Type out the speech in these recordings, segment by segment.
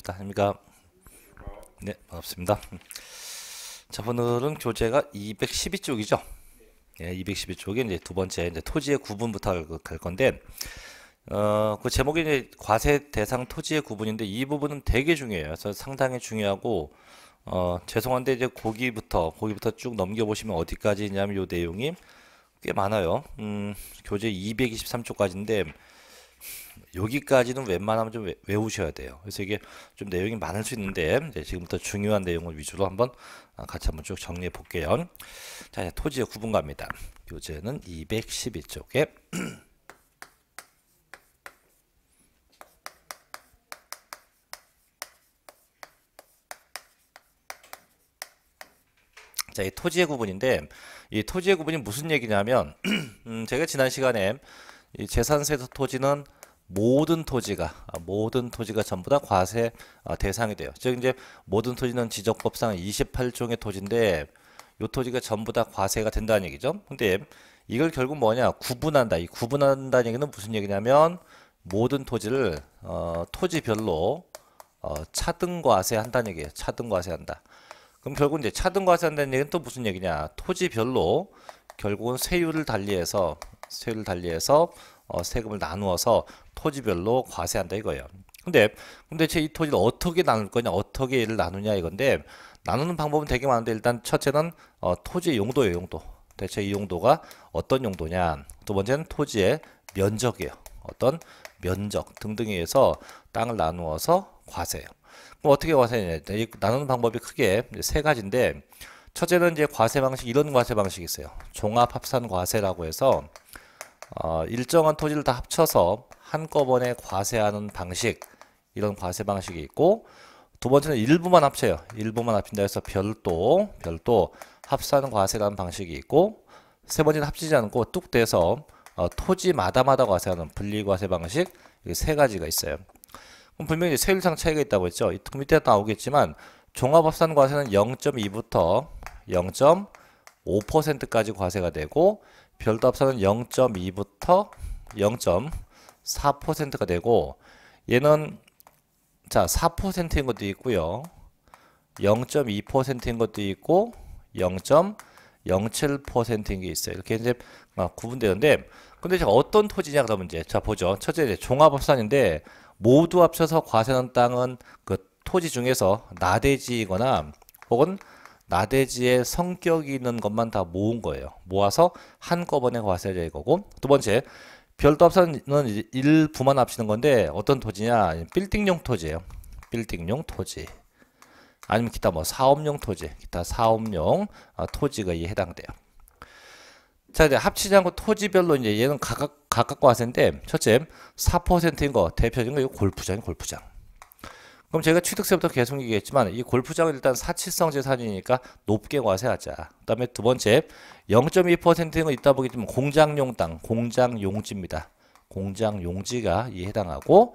반갑습니다. 안녕니까 네, 반갑습니다. 자, 오늘은 교재가 212쪽이죠. 예, 212쪽이 이제 두 번째 이제 토지의 구분부터 갈 건데, 어, 그 제목이 이제 과세 대상 토지의 구분인데 이 부분은 되게 중요해요. 그래서 상당히 중요하고, 어, 죄송한데 이제 고기부터 고기부터 쭉 넘겨 보시면 어디까지냐면 요 내용이 꽤 많아요. 음, 교재 223쪽까지인데. 여기까지는 웬만하면 좀 외우셔야 돼요. 그래서 이게 좀 내용이 많을 수 있는데 지금부터 중요한 내용을 위주로 한번 아, 같이 한번 쭉 정리해 볼게요. 자, 토지의 구분갑니다요제는 212쪽에 자, 이 토지의 구분인데 이 토지의 구분이 무슨 얘기냐면 음, 제가 지난 시간에 이 재산세도 토지는 모든 토지가 아, 모든 토지가 전부 다 과세 아, 대상이 돼요. 즉 이제 모든 토지는 지적법상 28종의 토지인데 요 토지가 전부 다 과세가 된다는 얘기죠. 근데 이걸 결국 뭐냐 구분한다. 이 구분한다는 얘기는 무슨 얘기냐면 모든 토지를 어, 토지별로 어, 차등 과세한다는 얘기예요. 차등 과세한다. 그럼 결국 이제 차등 과세한다는 얘기는 또 무슨 얘기냐? 토지별로 결국은 세율을 달리해서 세율 을 달리해서 어, 세금을 나누어서 토지별로 과세한다 이거예요. 근데 근데 제 이 토지를 어떻게 나눌 거냐, 어떻게 얘를 나누냐 이건데 나누는 방법은 되게 많은데 일단 첫째는 어, 토지의 용도예요, 용도. 대체 이 용도가 어떤 용도냐. 두 번째는 토지의 면적이에요. 어떤 면적 등등에 의해서 땅을 나누어서 과세해요. 그럼 어떻게 과세냐? 네, 나누는 방법이 크게 세 가지인데 첫째는 이제 과세 방식 이런 과세 방식이 있어요. 종합 합산 과세라고 해서 어, 일정한 토지를 다 합쳐서 한꺼번에 과세하는 방식 이런 과세 방식이 있고 두 번째는 일부만 합쳐요. 일부만 합친다 해서 별도 별도 합산 과세라는 방식이 있고 세 번째는 합치지 않고 뚝 떼서 어, 토지마다마다 과세하는 분리과세 방식 이게 세 가지가 있어요. 그럼 분명히 세율상 차이가 있다고 했죠. 이그 밑에 나오겠지만 종합합산 과세는 0.2부터 0.5%까지 과세가 되고 별도합산은 0.2부터 0.4%가 되고 얘는 자 4%인 것도 있고요. 0.2%인 것도 있고 0.07%인 게 있어요. 이렇게 이제 막 어, 구분되는데 근데 제가 어떤 토지냐 그러면 이제 자 보죠. 첫째 종합합산인데 모두 합쳐서 과세는 땅은 그 토지 중에서 나대지이거나 혹은 나대지의 성격이 있는 것만 다 모은 거예요. 모아서 한꺼번에 과세될 해 거고 두 번째 별도 합산은 일부만 합치는 건데 어떤 토지냐 빌딩용 토지예요. 빌딩용 토지 아니면 기타 뭐 사업용 토지 기타 사업용 아, 토지가 이 해당돼요. 자 이제 합치지 않고 토지별로 이제 얘는 각각 각각 과세인데 첫째 4%인 거 대표적인 거 골프장이 골프장. 그럼 제가 취득세부터 계속 얘기했지만 이 골프장은 일단 사치성 재산이니까 높게 과세하자. 그다음에 두 번째 0.2%는 있다 보기 때문 공장용 땅, 공장 용지입니다. 공장 용지가 이 해당하고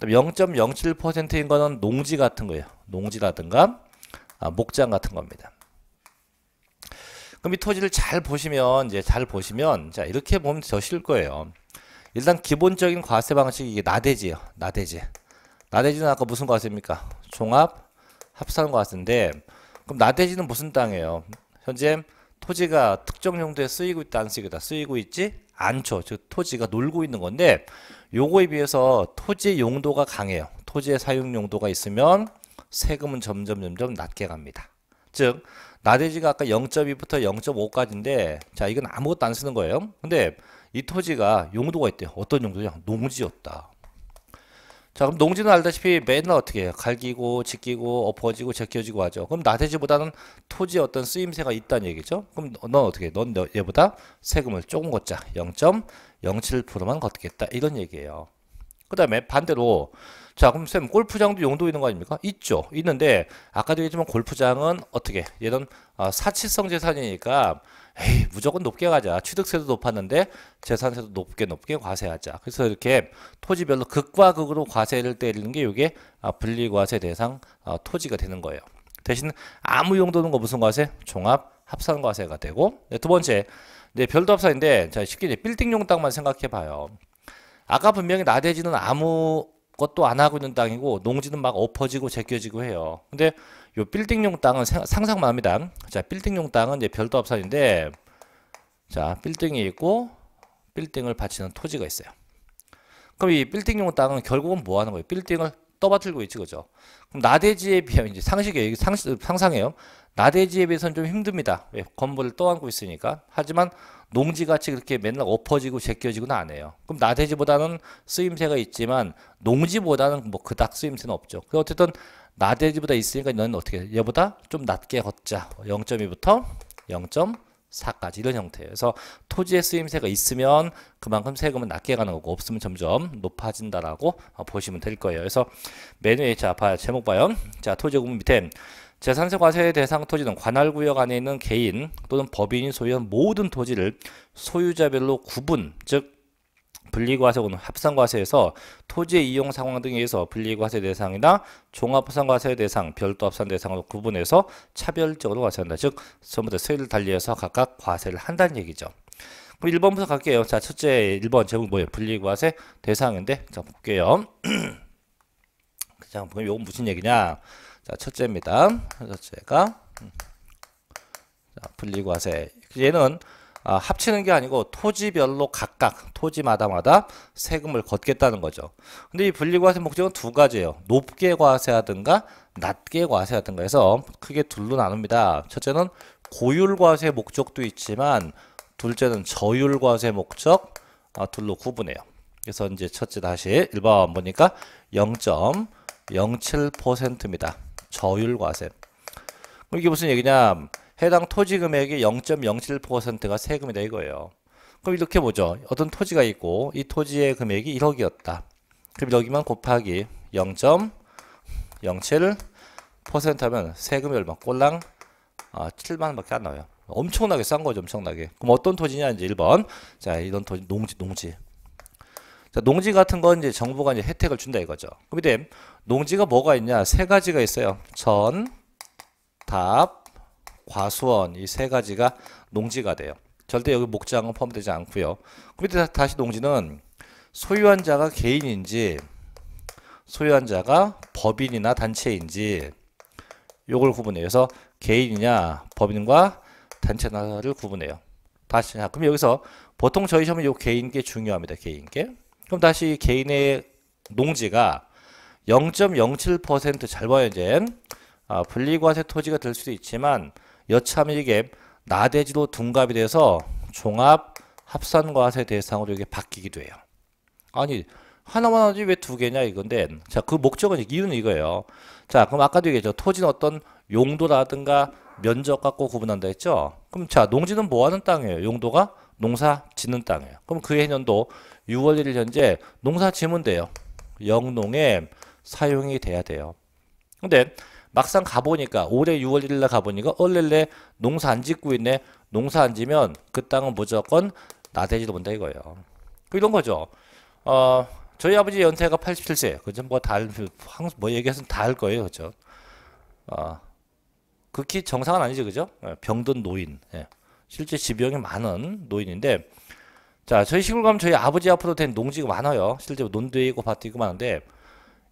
0.07%인 거는 농지 같은 거예요. 농지라든가 아, 목장 같은 겁니다. 그럼 이 토지를 잘 보시면 이제 잘 보시면 자 이렇게 보면 저실 거예요. 일단 기본적인 과세 방식이 이게 나대지요. 나대지. 나대지는 아까 무슨 과세입니까? 종합 합산 과세인데 그럼 나대지는 무슨 땅이에요? 현재 토지가 특정 용도에 쓰이고 있다 안 쓰이고 다 쓰이고 있지 않죠. 즉 토지가 놀고 있는 건데 요거에 비해서 토지 용도가 강해요. 토지의 사용 용도가 있으면 세금은 점점 점점 낮게 갑니다. 즉 나대지가 아까 0.2부터 0.5까지인데 자 이건 아무것도 안 쓰는 거예요. 근데 이 토지가 용도가 있대요. 어떤 용도냐? 농지였다. 자 그럼 농지는 알다시피 맨날 어떻게 해요? 갈기고 지키고 엎어지고 제껴지고 하죠. 그럼 나대지보다는 토지 어떤 쓰임새가 있다는 얘기죠. 그럼 넌 어떻게 해? 넌 얘보다 세금을 조금 걷자. 0.07%만 걷겠다. 이런 얘기예요. 그 다음에 반대로 자 그럼 쌤 골프장도 용도 있는 거 아닙니까? 있죠. 있는데 아까도 얘기했지만 골프장은 어떻게 얘는 아, 사치성 재산이니까 에이 무조건 높게 가자. 취득세도 높았는데 재산세도 높게 높게 과세하자. 그래서 이렇게 토지별로 극과 극으로 과세를 때리는 게 이게 아, 분리과세 대상 아, 토지가 되는 거예요. 대신 아무 용도는 거 무슨 과세? 종합 합산 과세가 되고 네, 두 번째 네, 별도 합산인데 자 쉽게 이제 빌딩용 땅만 생각해 봐요. 아까 분명히 나대지는 아무 것도 안 하고 있는 땅이고 농지는 막 엎어지고 제껴지고 해요. 근데 요 빌딩용 땅은 상상만 합니다. 자, 빌딩용 땅은 이제 별도 합산인데 자, 빌딩이 있고 빌딩을 바치는 토지가 있어요. 그럼 이 빌딩용 땅은 결국은 뭐 하는 거예요? 빌딩을 떠받들고 있지 그죠? 그럼 나대지에 비하면 이제 상식에 상상해요. 나대지에 비해서는 좀 힘듭니다. 왜? 예, 건물을 떠안고 있으니까. 하지만 농지같이 그렇게 맨날 엎어지고 제껴지고는 안 해요. 그럼 나대지보다는 쓰임새가 있지만 농지보다는 뭐 그닥 쓰임새는 없죠. 그 어쨌든 나대지보다 있으니까 너는 어떻게 해? 얘보다 좀 낮게 걷자. 0.2부터 0.4까지 이런 형태예요. 그래서 토지의 쓰임새가 있으면 그만큼 세금은 낮게 가는 거고 없으면 점점 높아진다라고 보시면 될 거예요. 그래서 메뉴에 자, 제목 봐요. 자, 토지 구부 밑에 재산세 과세 대상 토지는 관할구역 안에 있는 개인 또는 법인이 소유한 모든 토지를 소유자별로 구분, 즉 분리과세 혹은 합산과세에서 토지의 이용 상황 등에 의해서 분리과세 대상이나 종합합산과세 대상, 별도 합산 대상으로 구분해서 차별적으로 과세한다. 즉, 전부 다 세율을 달리해서 각각 과세를 한다는 얘기죠. 그럼 1번부터 갈게요. 자, 첫째 1번 제목 뭐예요? 분리과세 대상인데, 자, 볼게요. 자, 보면 이건 무슨 얘기냐? 자, 첫째입니다. 첫째가 음. 자, 분리과세. 얘는 아, 합치는 게 아니고 토지별로 각각 토지마다마다 세금을 걷겠다는 거죠. 근데 이 분리과세 목적은 두 가지예요. 높게 과세하든가 낮게 과세하든가 해서 크게 둘로 나눕니다. 첫째는 고율과세 목적도 있지만 둘째는 저율과세 목적 아, 둘로 구분해요. 그래서 이제 첫째 다시 1번 보니까 0.07%입니다. 저율과세. 이게 무슨 얘기냐? 해당 토지 금액의 0.07%가 세금이다 이거예요. 그럼 이렇게 보죠. 어떤 토지가 있고 이 토지의 금액이 1억이었다. 그럼 여기만 곱하기 0.07% 하면 세금이 얼마? 꼴랑 아, 7만원밖에 안 나와요. 엄청나게 싼 거죠. 엄청나게. 그럼 어떤 토지냐 이제 1번. 자, 이런 토지 농지 농지. 자, 농지 같은 건 이제 정부가 이제 혜택을 준다 이거죠. 그럼 이제 농지가 뭐가 있냐? 세 가지가 있어요. 전, 답, 과수원 이 세 가지가 농지가 돼요. 절대 여기 목장은 포함되지 않고요. 그런데 다시 농지는 소유한 자가 개인인지 소유한 자가 법인이나 단체인지 요걸 구분해요. 그래서 개인이냐 법인과 단체나를 구분해요. 다시 자, 그럼 여기서 보통 저희 시험은 요 개인 게 중요합니다. 개인 게. 그럼 다시 개인의 농지가 0.07%잘 봐요 이제 아, 분리과세 토지가 될 수도 있지만 여차하면 이게 나대지도 둔갑이 돼서 종합 합산과세 대상으로 이게 바뀌기도 해요. 아니 하나만 하지 왜 두 개냐 이건데 자그 목적은 이유는 이거예요. 자 그럼 아까도 얘기했죠 토지는 어떤 용도라든가 면적 갖고 구분한다 했죠. 그럼 자 농지는 뭐하는 땅이에요? 용도가 농사 짓는 땅이에요. 그럼 그 해년도 6월 1일 현재 농사 지면 돼요. 영농에 사용이 돼야 돼요. 근데 막상 가보니까 올해 6월 1일 날 가보니까 얼렐레 농사 안 짓고 있네. 농사 안 지면 그 땅은 무조건 나대지도 못다 이거예요. 그 이런 거죠. 어, 저희 아버지 연세가 87세. 그죠? 뭐다뭐 얘기해서는 다할 거예요. 그죠? 어, 극히 정상은 아니지. 그죠? 예, 병든 노인. 예. 실제 지병이 많은 노인인데 자, 저희 시골 가면 저희 아버지 앞으로 된 농지가 많아요. 실제 논도 있고 밭도 있고 많은데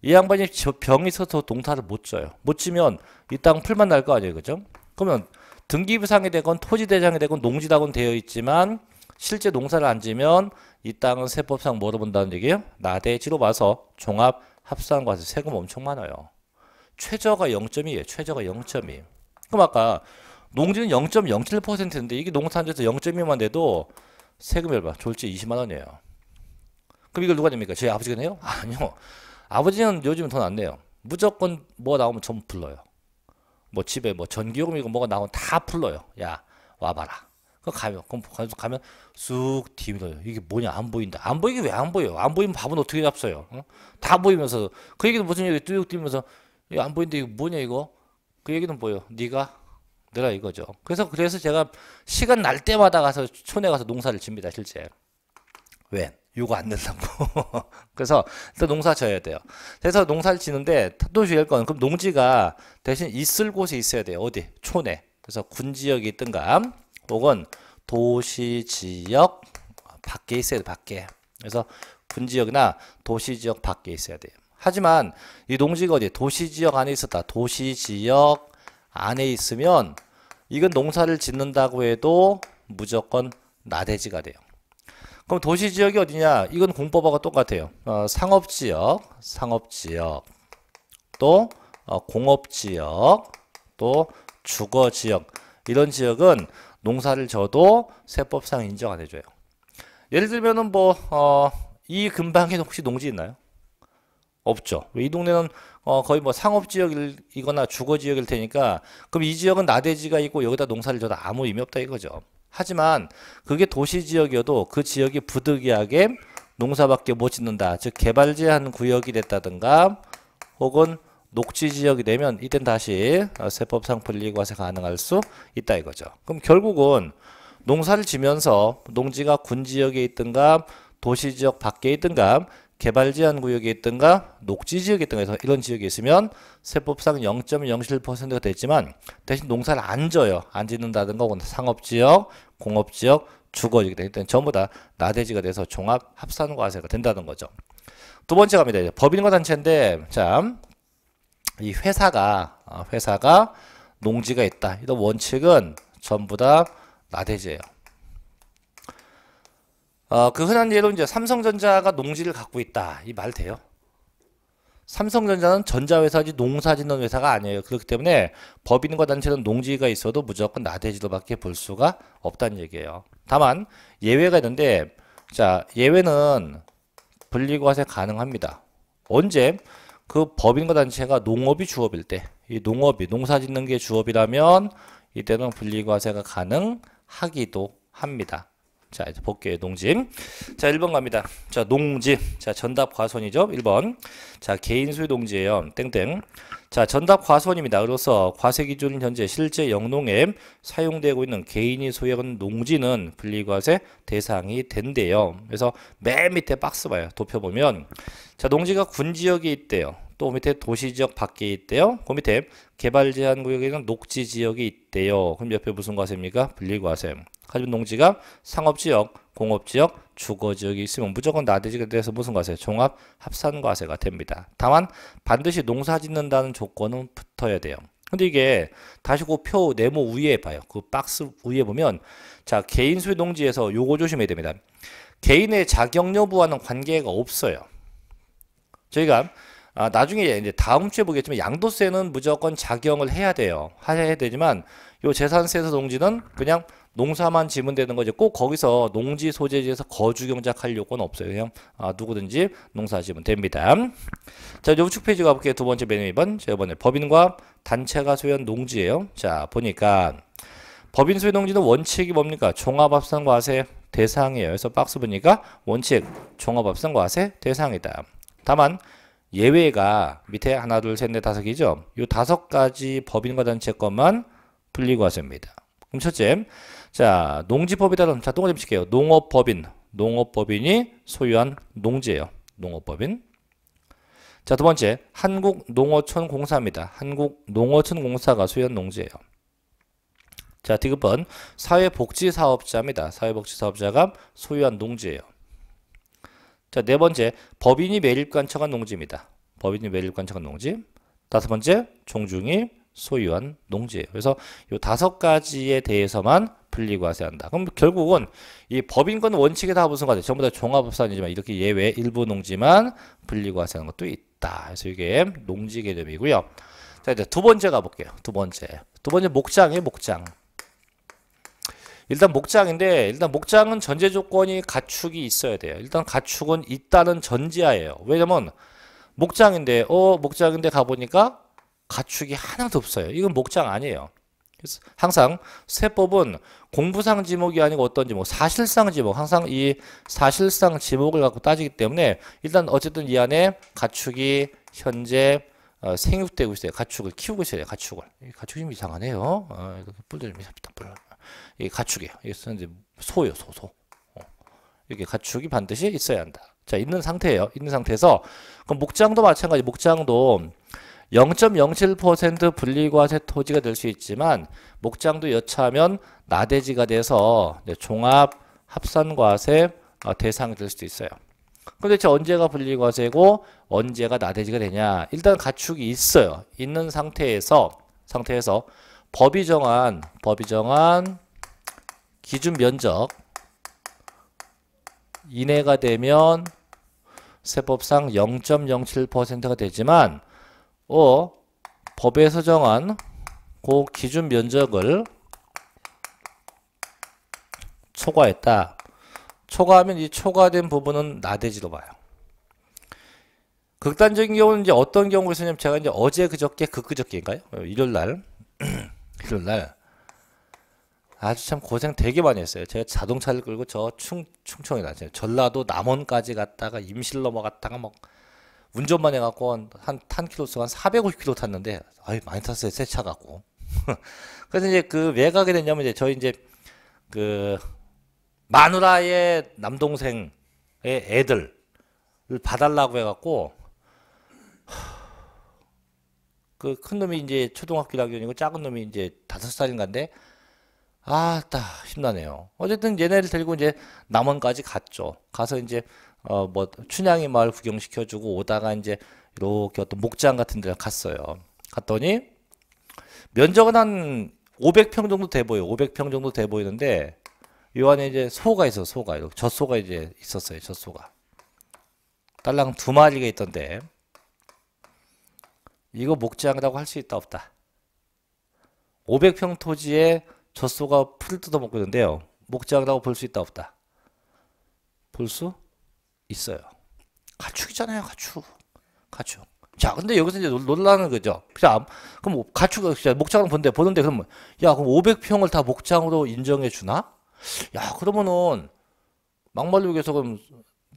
이 양반이 병이 있어서 농사를 못 져요. 못 지면 이땅 풀만 날 거 아니에요. 그죠? 그러면 등기부상이 되건 토지대장이 되건 농지다곤 되어 있지만 실제 농사를 안 지면 이 땅은 세법상 뭐로 본다는 얘기예요? 나대지로 봐서 종합 합산과세 세금 엄청 많아요. 최저가 0 2에요 최저가 0.2. 그럼 아까 농지는 0.07%인데 이게 농산지에서 0.2만 돼도 세금 열봐. 졸지 20만 원이에요. 그럼 이걸 누가 냅니까? 저희 아버지가 내요? 아니요. 아버지는 요즘 돈안 내요. 무조건 뭐 나오면 전부 불러요. 뭐 집에 뭐 전기요금이고 뭐가 나오면 다 불러요. 야 와봐라. 그 가면 그럼 가면쑥 뒤밀어요. 이게 뭐냐 안 보인다. 안 보이게 왜 안 보여? 요안 보이면 밥은 어떻게 잡숴요? 어? 다 보이면서 그 얘기도 무슨 얘기 뚜둑 뛰면서 이거 안 보이는데 이거 뭐냐 이거? 그 얘기는 뭐예요? 네가 내가 이거죠. 그래서 그래서 제가 시간 날 때마다 가서 촌에 가서 농사를 칩니다 실제. 왜? 요거 안 된다고. 그래서 일단 농사 져야 돼요. 그래서 농사를 지는데 또 중요할 건 그럼 농지가 대신 있을 곳에 있어야 돼요. 어디? 촌에. 그래서 군 지역이 있든가 혹은 도시 지역 밖에 있어야 돼. 밖에. 그래서 군 지역이나 도시 지역 밖에 있어야 돼요. 하지만 이 농지가 어디? 도시 지역 안에 있었다. 도시 지역 안에 있으면 이건 농사를 짓는다고 해도 무조건 나대지가 돼요. 그럼 도시 지역이 어디냐? 이건 공법하고 똑같아요. 어, 상업 지역, 상업 지역, 또 어, 공업 지역, 또 주거 지역 이런 지역은 농사를 져도 세법상 인정 안 해줘요. 예를 들면은 뭐이 어, 근방에 혹시 농지 있나요? 없죠. 이 동네는 어 거의 뭐 상업 지역이거나 주거 지역일 테니까 그럼 이 지역은 나대지가 있고 여기다 농사를 져도 아무 의미 없다 이거죠. 하지만 그게 도시 지역이어도 그 지역이 부득이하게 농사밖에 못 짓는다. 즉 개발 제한 구역이 됐다든가 혹은 녹지 지역이 되면 이땐 다시 어, 세법상 분리과세 가능할 수 있다 이거죠. 그럼 결국은 농사를 지면서 농지가 군 지역에 있든가 도시 지역 밖에 있든가 개발 제한 구역에 있든가 녹지 지역에 있든가 해서 이런 지역에 있으면 세법상 0.07%가 됐지만 대신 농사를 안 져요. 안 짓는다든가 혹은 상업지역, 공업지역, 주거 지역 때문에 전부 다 나대지가 돼서 종합 합산과세가 된다는 거죠. 두 번째 갑니다. 법인과 단체인데 참이 회사가 어, 회사가 농지가 있다. 이런 원칙은 전부 다 나대지예요. 어, 그 흔한 예로 이제 삼성전자가 농지를 갖고 있다. 이 말 돼요. 삼성전자는 전자회사지 농사짓는 회사가 아니에요. 그렇기 때문에 법인과 단체는 농지가 있어도 무조건 나대지도밖에 볼 수가 없다는 얘기예요. 다만 예외가 있는데 자 예외는 분리과세 가능합니다. 언제? 그 법인과 단체가 농업이 주업일 때 이 농업이 농사짓는 게 주업이라면 이때는 분리과세가 가능하기도 합니다. 자, 이제 복게요 농지. 자, 1번 갑니다. 자, 농지. 자, 전답 과손이죠. 1번. 자, 개인 소유 농지예요. 땡땡. 자, 전답 과손입니다. 그래서 과세 기준은 현재 실제 영농에 사용되고 있는 개인이 소유한 농지는 분리과세 대상이 된대요. 그래서 맨 밑에 박스 봐요. 도표 보면 자, 농지가 군 지역에 있대요. 또 그 밑에 도시 지역 밖에 있대요. 그 밑에 개발 제한 구역에는 녹지 지역이 있대요. 그럼 옆에 무슨 과세입니까? 분리과세. 하지만 농지가 상업 지역, 공업 지역, 주거 지역이 있으면 무조건 나대지가 돼서 무슨 과세? 종합 합산 과세가 됩니다. 다만 반드시 농사 짓는다는 조건은 붙어야 돼요. 근데 이게 다시 그 표 네모 위에 봐요. 그 박스 위에 보면 자 개인 소유 농지에서 요거 조심해야 됩니다. 개인의 자격 여부와는 관계가 없어요. 저희가 아, 나중에 이제 다음 주에 보겠지만 양도세는 무조건 작용을 해야 돼요. 해야 되지만 요 재산세서 에 농지는 그냥 농사만 지면 되는 거죠. 꼭 거기서 농지 소재지에서 거주경작할 요건 없어요. 그냥 아, 누구든지 농사 하시면 됩니다. 자, 우측 페이지 가볼게요. 두 번째 메뉴 2번. 자, 이번에 법인과 단체가 소유한 농지예요. 자, 보니까 법인 소유 농지는 원칙이 뭡니까? 종합합산과세 대상이에요. 그래서 박스 보니까 원칙 종합합산과세 대상이다. 다만 예외가 밑에 하나 둘셋넷 다섯 이죠이 다섯 가지 법인과 단체 것만 분리과세입니다. 그럼 첫째, 자 농지법이다. 자동그라 칠게요. 농업법인, 농업법인이 소유한 농지예요. 농업법인. 자두 번째, 한국농어촌공사입니다. 한국농어촌공사가 소유한 농지예요. 자, 디귿번 사회복지사업자입니다. 사회복지사업자가 소유한 농지예요. 자, 네 번째, 법인이 매립 관청한 농지입니다. 법인이 매립 관청한 농지. 다섯 번째, 종중이 소유한 농지예요. 그래서 이 다섯 가지에 대해서만 분리과세한다 그럼 결국은 이 법인권 원칙에 다 무슨 같아 전부 다 종합법산이지만 이렇게 예외 일부 농지만 분리과세하는 것도 있다. 그래서 이게 농지 개념이고요. 자, 이제 두 번째 가볼게요. 두 번째. 두 번째 목장이에요, 목장. 일단 목장인데 일단 목장은 전제 조건이 가축이 있어야 돼요. 일단 가축은 있다는 전제하에요. 왜냐면 목장인데 어 목장인데 가보니까 가축이 하나도 없어요. 이건 목장 아니에요. 그래서 항상 세법은 공부상 지목이 아니고 어떤 지목, 사실상 지목, 항상 이 사실상 지목을 갖고 따지기 때문에 일단 어쨌든 이 안에 가축이 현재 어, 생육되고 있어요. 가축을 키우고 있어요. 가축을. 가축이 좀 이상하네요. 어, 이거 뿔도 좀 이상합니다. 뿔. 이 가축이에요. 이것은 이제 소요 소소. 어. 이게 가축이 반드시 있어야 한다. 자 있는 상태예요. 있는 상태에서 그럼 목장도 마찬가지. 목장도 0.07% 분리과세 토지가 될 수 있지만 목장도 여차하면 나대지가 돼서 종합 합산과세 어, 대상이 될 수도 있어요. 그데 대체 언제가 분리과세고 언제가 나대지가 되냐? 일단 가축이 있어요. 있는 상태에서 상태에서 법이 정한 법이 정한 기준 면적 이내가 되면 세법상 0.07%가 되지만 어 법에서 정한 그 기준 면적을 초과했다. 초과하면 이 초과된 부분은 나대지로 봐요. 극단적인 경우는 이제 어떤 경우에서냐면 제가 이제 어제 그저께 그그저께인가요? 어, 일요일 날 그요일날 아주 참 고생 되게 많이 했어요. 제가 자동차를 끌고 저 충, 충청이다. 전라도 남원까지 갔다가 임실 넘어갔다가 막 운전만 해갖고 한, 탄 키로수 한 450km 탔는데, 아이, 많이 탔어요. 새차 갖고. 그래서 이제 그 왜 가게 됐냐면 이제 저희 이제 그 마누라의 남동생의 애들을 봐달라고 해갖고, 그큰 놈이 이제 초등학교 1학년이고 작은 놈이 이제 다섯 살인가인데 아따 힘나네요. 어쨌든 얘네를 데리고 이제 남원까지 갔죠. 가서 이제 어뭐 춘향이 마을 구경시켜주고 오다가 이제 이렇게 어떤 목장 같은 데를 갔어요. 갔더니 면적은 한 500평 정도 돼보여 500평 정도 돼 보이는데 요 안에 이제 소가 있어 소가 이렇게 젖소가 이제 있었어요 젖소가 딸랑 두 마리가 있던데 이거 목장이라고 할 수 있다 없다. 500평 토지에 젖소가 풀을 뜯어먹고 있는데요. 목장이라고 볼 수 있다 없다. 볼 수 있어요. 가축이잖아요, 가축. 가축. 자, 근데 여기서 이제 놀라는 거죠 그냥 그럼 가축 목장을 본데 보는데 그러면 뭐, 야, 그럼 500평을 다 목장으로 인정해 주나? 야, 그러면은 막말로 여기서 그럼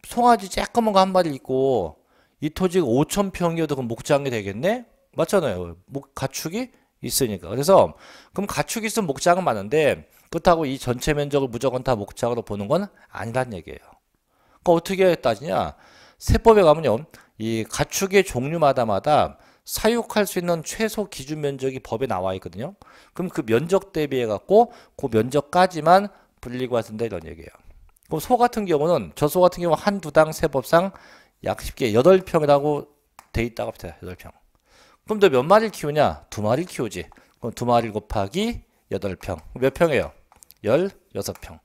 송아지 쬐끄만 거한 마리 있고 이 토지가 5천 평이어도 그럼 목장이 되겠네? 맞잖아요. 목 가축이 있으니까. 그래서 그럼 가축이 있으면 목장은 많은데 그렇다고 이 전체 면적을 무조건 다 목장으로 보는 건 아니란 얘기예요. 그러니까 어떻게 따지냐? 세법에 가면요. 이 가축의 종류마다마다 사육할 수 있는 최소 기준 면적이 법에 나와 있거든요. 그럼 그 면적 대비해 갖고 그 면적까지만 분리가 된다 이런 얘기예요. 그럼 소 같은 경우는 저소 같은 경우 한두 당 세법상 약 쉽게 8평이라고 돼 있다고 합시다. 8평. 그럼 너몇 마리를 키우냐? 두 마리 를 키우지. 그럼 두 마리 를 곱하기 8평. 몇 평이에요? 16평.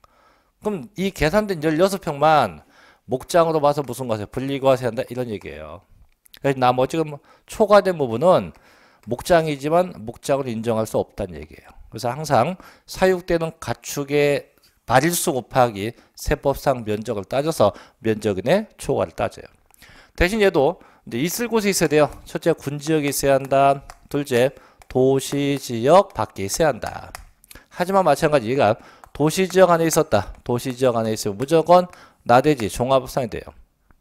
그럼 이 계산된 16평만 목장으로 봐서 무슨 과세, 분리과세 한다 이런 얘기예요. 그래서 나머지 뭐 초과된 부분은 목장이지만 목장으로 인정할 수 없다는 얘기예요. 그래서 항상 사육되는 가축의 발일수 곱하기 세법상 면적을 따져서 면적인의 초과를 따져요. 대신 얘도 이제 있을 곳에 있어야 돼요. 첫째 군 지역에 있어야 한다. 둘째 도시 지역 밖에 있어야 한다. 하지만 마찬가지 얘가 도시 지역 안에 있었다. 도시 지역 안에 있으면 무조건 나대지 종합상이 돼요.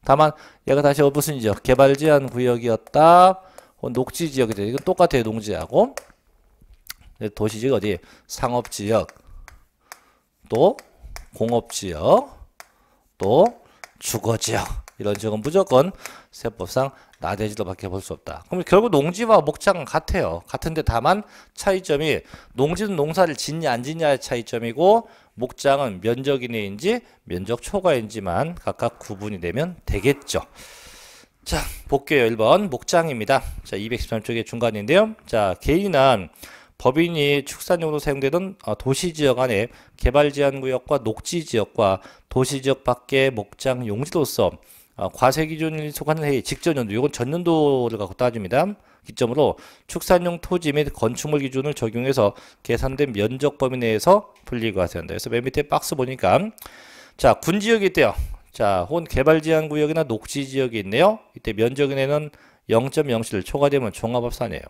다만 얘가 다시 어, 무슨 지역 개발 제한 구역이었다. 어, 녹지 지역이 돼요. 이건 똑같아요. 농지하고 도시 지역 어디 상업 지역 또 공업 지역 또 주거 지역 이런 지역은 무조건 세법상 나대지도밖에 볼 수 없다. 그럼 결국 농지와 목장은 같아요. 같은데 다만 차이점이 농지는 농사를 짓냐 안 짓냐의 차이점이고 목장은 면적 이내인지 면적 초과인지만 각각 구분이 되면 되겠죠. 자, 볼게요. 1번 목장입니다. 자, 213쪽의 중간인데요. 자, 개인한 법인이 축산용으로 사용되던 어, 도시지역 안에 개발제한구역과 녹지지역과 도시지역 밖의 목장 용지로서 어, 과세 기준일 속하는 해의 직전 연도, 이건 전년도를 갖고 따집니다. 기점으로 축산용 토지 및 건축물 기준을 적용해서 계산된 면적 범위 내에서 분리과세한다. 그래서 맨 밑에 박스 보니까 자, 군 지역이 있대요. 자, 혹은 개발 제한 구역이나 녹지 지역이 있네요. 이때 면적이 내는 0.07 초과되면 종합합산이에요.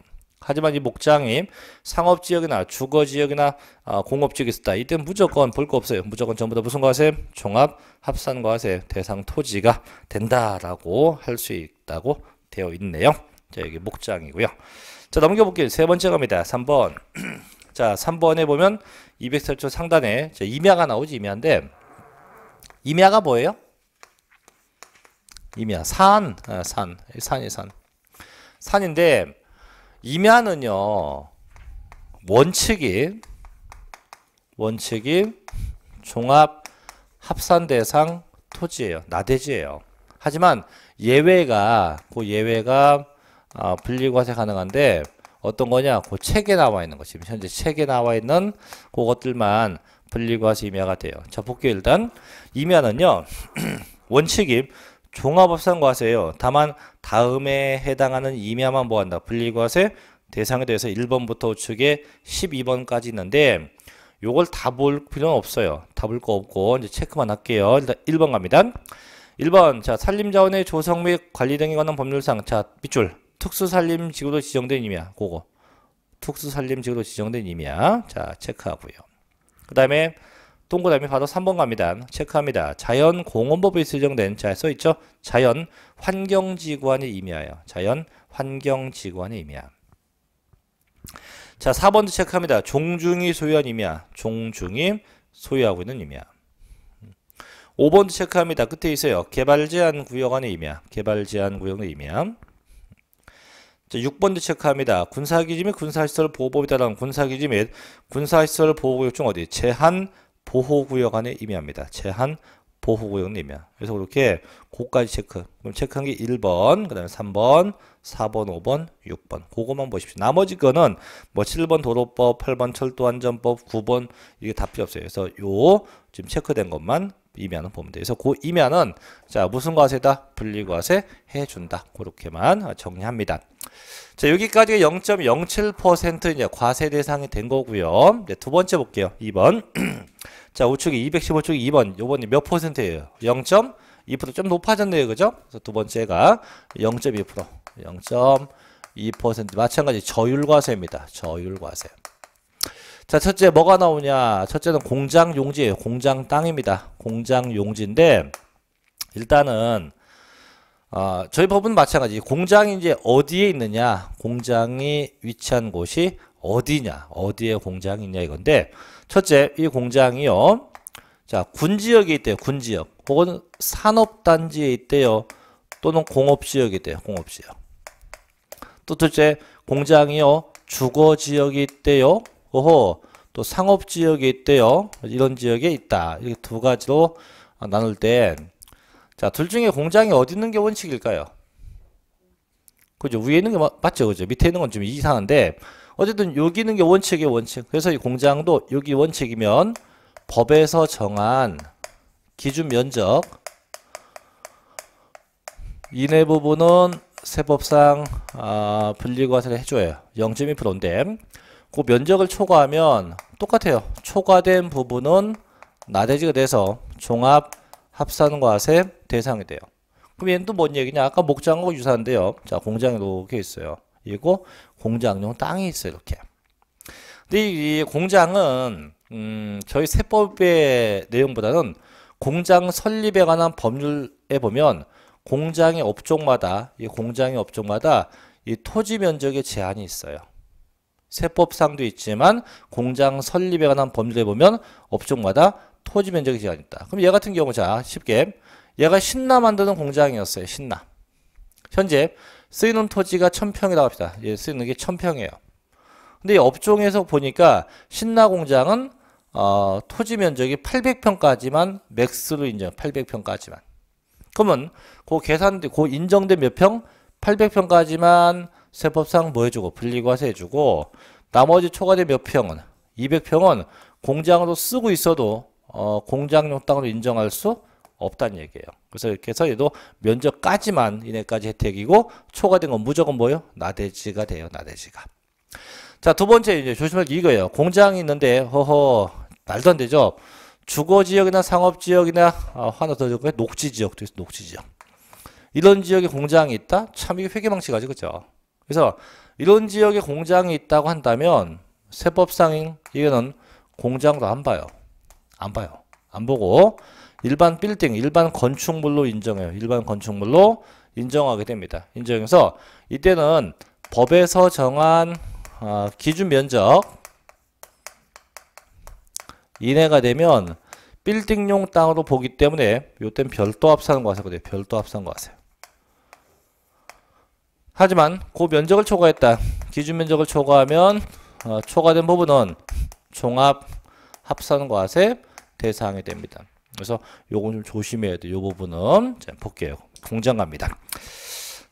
하지만 이 목장이 상업지역이나 주거지역이나 아, 공업지역에 있었다. 이때 무조건 볼 거 없어요. 무조건 전부 다 무슨 과세? 종합 합산과세 대상 토지가 된다라고 할 수 있다고 되어 있네요. 자, 여기 목장이고요. 자, 넘겨볼게요. 세 번째 갑니다. 3번. 자, 3번에 보면 2 0 0살초 상단에 자, 임야가 나오지, 임야인데 임야가 뭐예요? 임야, 산, 아, 산, 산이 산. 산인데 임야는요. 원칙이 원칙이 종합 합산 대상 토지예요. 나대지예요. 하지만 예외가 그 예외가 어, 분리과세 가능한데 어떤 거냐? 그 책에 나와 있는 것지 현재 책에 나와 있는 그것들만 분리과세 임야가 돼요. 자 볼게요. 일단 임야는요 원칙이 종합업산 과세예요. 다만 다음에 해당하는 임야만 뭐한다? 분리과세 대상에 대해서 1번부터 우측에 12번까지 있는데 요걸 다 볼 필요는 없어요. 다 볼 거 없고 이제 체크만 할게요. 일단 1번 갑니다. 1번 자 산림자원의 조성 및 관리 등에 관한 법률상 자 밑줄 특수산림지구로 지정된 임야 고거 특수산림지구로 지정된 임야 자 체크하고요. 그 다음에 동그라미 바로 3번 갑니다. 체크합니다. 자연 공원법에 제정된 잘 써있죠? 자연 환경지구안에 임의하여. 자연 환경지구안에 임의함. 자, 4번도 체크합니다. 종중이 소유한 임의야. 종중이 소유하고 있는 임의야. 5번도 체크합니다. 끝에 있어요. 개발 제한 구역 안에 임의야. 개발 제한 구역 내 임의야. 자, 6번도 체크합니다. 군사기지 및 군사시설 보호법에 따른 군사기지 및 군사시설 보호구역 중 어디? 제한 보호구역 안에 임의합니다. 제한 보호구역 임의야. 그래서 그렇게 고까지 체크. 그럼 체크한 게 1번, 그 다음에 3번, 4번, 5번, 6번. 그거만 보십시오. 나머지 거는 뭐 7번 도로법, 8번 철도안전법, 9번 이게 다 필요 없어요. 그래서 요 지금 체크된 것만 임야는 보면 돼요. 그래서 그 임야는 자 무슨 과세다? 분리과세 해준다. 그렇게만 정리합니다. 자 여기까지 0.07% 이제 과세 대상이 된 거고요. 네, 두 번째 볼게요. 2번 자, 우측이 215쪽이 2번. 요번이 몇 퍼센트예요? 0.2%. 좀 높아졌네요. 그죠? 그래서 두 번째가 0.2%. 0.2% 마찬가지 저율과세입니다. 저율과세. 자, 첫째 뭐가 나오냐? 첫째는 공장 용지예요. 공장 땅입니다. 공장 용지인데 일단은 어, 저희 법은 마찬가지. 공장이 이제 어디에 있느냐? 공장이 위치한 곳이 어디냐? 어디에 공장이 있냐 이건데 첫째, 이 공장이요. 자, 군 지역에 있대요. 군 지역. 혹은 산업 단지에 있대요. 또는 공업 지역에 있대요. 공업 지역. 또 둘째, 공장이요. 주거 지역이 있대요. 어허. 또 상업 지역에 있대요. 이런 지역에 있다. 이렇게 두 가지로 나눌 때 자, 둘 중에 공장이 어디 있는 게 원칙일까요? 그죠? 위에 있는 게 맞죠? 그죠? 밑에 있는 건 좀 이상한데 어쨌든 여기는 게 원칙이에요 원칙 그래서 이 공장도 여기 원칙이면 법에서 정한 기준 면적 이내 네 부분은 세법상 아, 분리과세를 해줘요 0.1%인데 그 면적을 초과하면 똑같아요 초과된 부분은 나대지가 돼서 종합 합산과세 대상이 돼요 그럼 얘는 또 뭔 얘기냐 아까 목장하고 유사한데요 자 공장에 놓여 있어요 그리고 공장용 땅이 있어요 이렇게 근데 이 공장은 음, 저희 세법의 내용보다는 공장 설립에 관한 법률에 보면 공장의 업종마다 이 공장의 업종마다 이 토지 면적의 제한이 있어요. 세법상도 있지만 공장 설립에 관한 법률에 보면 업종마다 토지 면적이 제한이 있다. 그럼 얘 같은 경우 자 쉽게 얘가 신라 만드는 공장이었어요. 신라. 현재 쓰이는 토지가 천평이라고 합시다. 예, 쓰이는 게 천평이에요. 근데 업종에서 보니까 신나공장은 어, 토지 면적이 800평까지만 맥스로 인정, 800평까지만. 그러면 그 계산된, 그 인정된 몇 평? 800평까지만 세법상 뭐 해주고 분리과세 해주고 나머지 초과된 몇 평은 200평은 공장으로 쓰고 있어도 어, 공장용 땅으로 인정할 수 없다는 얘기예요. 그래서 이렇게 해서 얘도 면접까지만 이내까지 혜택이고 초과된 건 무조건 뭐예요? 나대지가 돼요. 나대지가. 자, 두 번째 이제 조심할 게 이거예요. 공장이 있는데 허허 말도 안 되죠. 주거 지역이나 상업 지역이나 아, 하나 더 적고 녹지 지역도 있어. 녹지 지역. 이런 지역에 공장이 있다? 참 이게 회계망치가지 그죠? 그래서 이런 지역에 공장이 있다고 한다면 세법상 이거는 공장도 안 봐요. 안 봐요. 안 보고 일반 빌딩, 일반 건축물로 인정해요. 일반 건축물로 인정하게 됩니다. 인정해서 이때는 법에서 정한 어, 기준 면적 이내가 되면 빌딩용 땅으로 보기 때문에 요땐 별도 합산과 하세요. 그래 별도 합산과 하세요. 하지만 그 면적을 초과했다. 기준 면적을 초과하면 어, 초과된 부분은 종합 합산과세 대상이 됩니다. 그래서 요건 좀 조심해야 돼요. 요 부분은. 자, 볼게요. 공장 갑니다.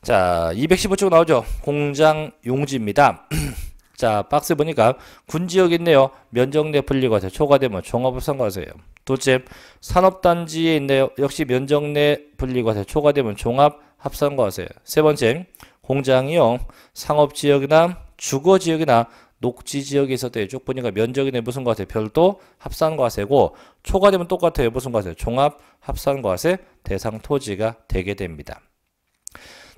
자, 215쪽 나오죠. 공장 용지입니다. 자, 박스 보니까 군 지역 있네요. 면적 내 분리과세 초과되면 종합업산과세예요. 둘째 산업단지에 있네요. 역시 면적 내 분리과세 초과되면 종합합산과세요세 번째 공장이요. 상업지역이나 주거지역이나 녹지 지역에 서대쭉 보니까 면적이 내부슨 과세? 별도 합산과세고 초과되면 똑같아요. 무슨 과세? 종합 합산과세 대상 토지가 되게 됩니다.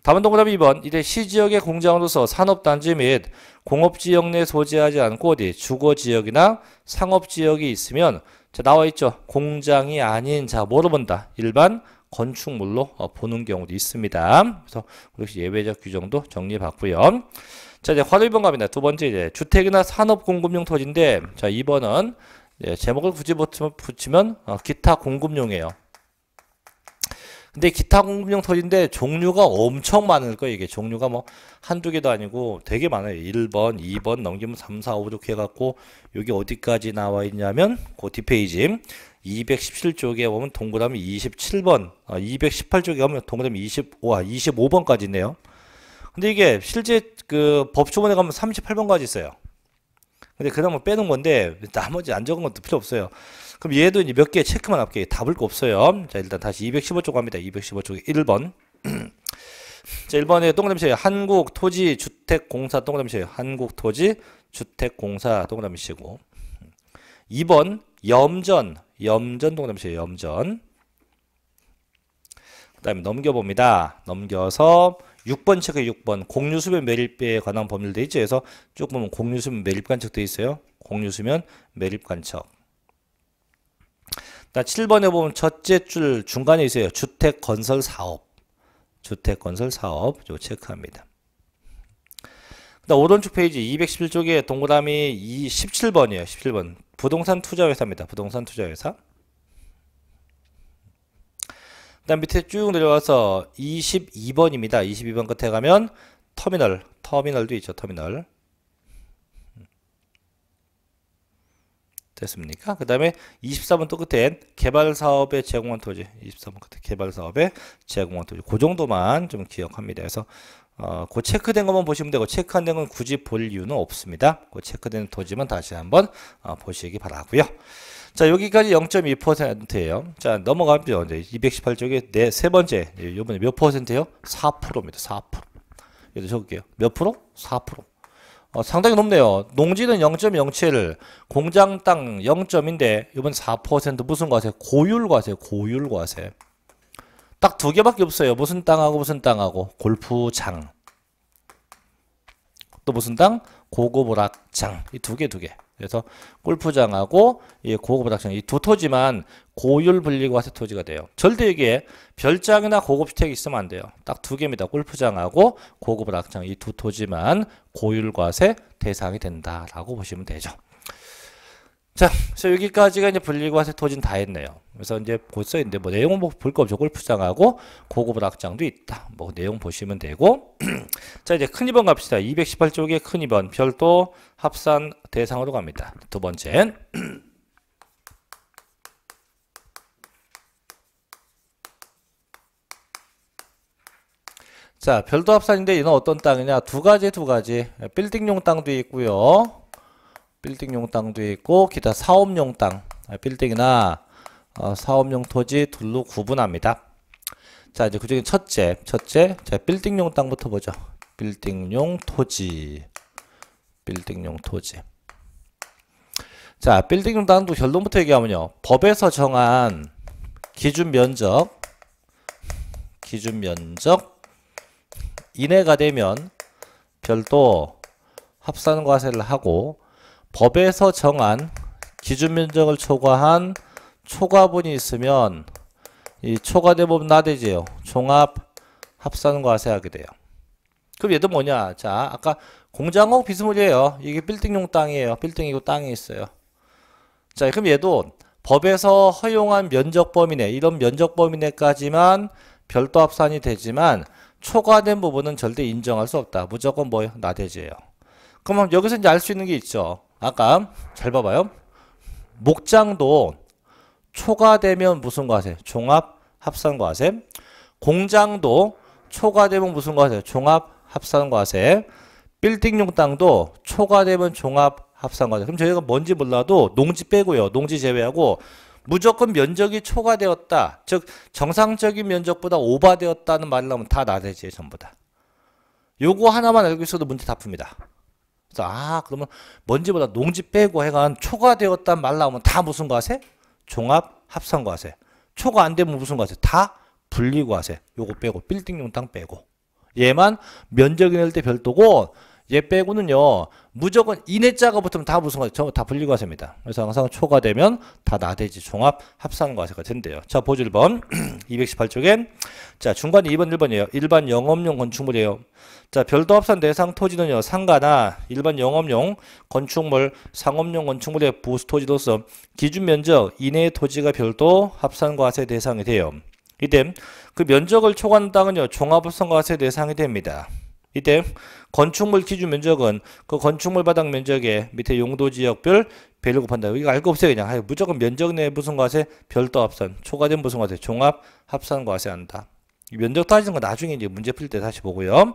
다음 동그라 2번 이때 시지역의 공장으로서 산업단지 및 공업지역 내 소재하지 않고 어디 주거지역이나 상업지역이 있으면 자 나와있죠 공장이 아닌 자 뭐로 본다 일반 건축물로 어, 보는 경우도 있습니다 그래서 역시 예외적 규정도 정리해 봤고요 자, 이제 화를번갑니다두 번째 이제 주택이나 산업 공급용 토지인데 자, 2번은 예, 제목을 굳이 붙이면, 어, 기타 공급용이에요. 근데 기타 공급용 토지인데 종류가 엄청 많을 거예요. 이게 종류가 뭐 한두 개도 아니고 되게 많아요. 1번, 2번 넘기면 3, 4, 5 이렇게 해갖고 여기 어디까지 나와 있냐면 그 뒷페이지 217쪽에 보면 동그라미 27번, 아, 218쪽에 보면 동그라미 25, 25번까지 아, 있네요. 근데 이게 실제 그 법조문에 가면 38번까지 있어요. 근데 그나마 뭐 빼놓은 건데 나머지 안 적은 것도 필요 없어요. 그럼 얘도 이제 몇 개 체크만 할게요. 답을 거 없어요. 자 일단 다시 215쪽 갑니다. 215쪽 1번. 자 1번에 동그라미 요 한국 토지 주택 공사 동그라미 쳐요. 한국 토지 주택 공사 동그라미 치고 2번 염전 염전 동그라미 쳐요. 염전. 그다음에 넘겨 봅니다. 넘겨서 6번 책의 6번 공유수면 매립에 관한 법률 돼 있죠. 그래서 쭉 보면 공유수면 매립 관측 돼 있어요. 공유수면 매립 관측. 나 7번에 보면 첫째 줄 중간에 있어요. 주택 건설 사업. 주택 건설 사업 요 체크합니다. 그다음 오른쪽 페이지 211쪽에 동그라미 17번이에요. 17번. 부동산 투자 회사입니다. 부동산 투자 회사. 그다음 밑에 쭉 내려와서 22번입니다. 22번 끝에 가면 터미널, 터미널도 있죠. 터미널. 됐습니까? 그 다음에 24번 또 끝에 개발 사업에 제공한 토지 24번 끝에 개발 사업에 제공한 토지 그 정도만 좀 기억합니다. 그래서 어, 그 체크된 것만 보시면 되고 체크 안 된 건 굳이 볼 이유는 없습니다. 그 체크된 토지만 다시 한번 어, 보시기 바라고요. 자, 여기까지 0.2%예요. 자, 넘어가면 이제 218쪽에 네, 세 번째. 예, 요번에 몇 퍼센트예요? 4%입니다. 4%. 여기 적을게요. 몇 프로? 4%. 어, 상당히 높네요. 농지는 0.07, 공장 땅 0.인데 이번 4% 무슨 과세? 고율 과세, 고율 과세. 딱 두 개밖에 없어요. 무슨 땅하고 무슨 땅하고 골프장. 또 무슨 땅? 고고보락장. 이 두 개, 두 개. 그래서 골프장하고 이 고급 바닥장 이 두 토지만 고율 분리구 화세 토지가 돼요. 절대 이게 별장이나 고급 주택이 있으면 안 돼요. 딱 두 개입니다. 골프장하고 고급 바닥장 이 두 토지만 고율 과세 대상이 된다라고 보시면 되죠. 자, 그래서 여기까지가 이제 분리과세 토진 다 했네요. 그래서 이제 곧써 있는데 뭐 내용은 뭐볼거 없죠. 골프장하고 고급 악장도 있다. 뭐 내용 보시면 되고. 자, 이제 큰 2번 갑시다. 218쪽의 큰 2번 별도 합산 대상으로 갑니다. 두 번째. 자, 별도 합산인데 이는 어떤 땅이냐? 두 가지 두 가지. 빌딩용 땅도 있고요. 빌딩용 땅도 있고 기타 사업용 땅 아, 빌딩이나 어, 사업용 토지 둘로 구분합니다 자 이제 그중에 첫째 첫째 자 빌딩용 땅부터 보죠 빌딩용 토지 빌딩용 토지 자 빌딩용 땅도 결론부터 얘기하면요 법에서 정한 기준 면적 기준 면적 이내가 되면 별도 합산과세를 하고 법에서 정한 기준 면적을 초과한 초과분이 있으면 이 초과대법 나대지요. 종합 합산 과세하게 돼요. 그럼 얘도 뭐냐? 자, 아까 공장업 비스무리예요. 이게 빌딩용 땅이에요. 빌딩이고 땅이 있어요. 자, 그럼 얘도 법에서 허용한 면적 범위 내 이런 면적 범위 내까지만 별도 합산이 되지만 초과된 부분은 절대 인정할 수 없다. 무조건 뭐예요 나대지예요. 그럼 여기서 이제 알 수 있는 게 있죠. 아까 잘 봐봐요. 목장도 초과되면 무슨 과세? 종합 합산 과세. 공장도 초과되면 무슨 과세? 종합 합산 과세. 빌딩용 땅도 초과되면 종합 합산 과세. 그럼 저희가 뭔지 몰라도 농지 빼고요. 농지 제외하고 무조건 면적이 초과되었다. 즉 정상적인 면적보다 오바되었다는 말을 하면 다 나대지 전부 다. 요거 하나만 알고 있어도 문제 다 풉니다. 그래서 아 그러면 먼지보다 농지 빼고 해간 초가 되었단 말 나오면 다 무슨 과세? 종합 합산 과세. 초가 안 되면 무슨 과세? 다 분리 과세. 요거 빼고 빌딩용 땅 빼고. 얘만 면적이 낼 때 별도고 얘 빼고는요 무조건 이내자가 붙으면 다 무슨 과세? 전부 다 분리 과세입니다. 그래서 항상 초가 되면 다 나대지 종합 합산 과세가 된대요. 자 보조 1번 218쪽엔 자 중간에 2번 1번이에요. 일반 영업용 건축물이에요. 자, 별도 합산 대상 토지는요, 상가나 일반 영업용 건축물, 상업용 건축물의 보수 토지로서 기준 면적 이내의 토지가 별도 합산 과세 대상이 돼요. 이때 그 면적을 초과한 땅은요, 종합합산 과세 대상이 됩니다. 이때 건축물 기준 면적은 그 건축물 바닥 면적에 밑에 용도 지역별 배를 곱한다. 이거 알 거 없어요. 그냥 무조건 면적 내 무슨 과세 별도 합산, 초과된 무슨 과세 종합 합산 과세한다. 면적 따지는 거 나중에 이제 문제 풀 때 다시 보고요.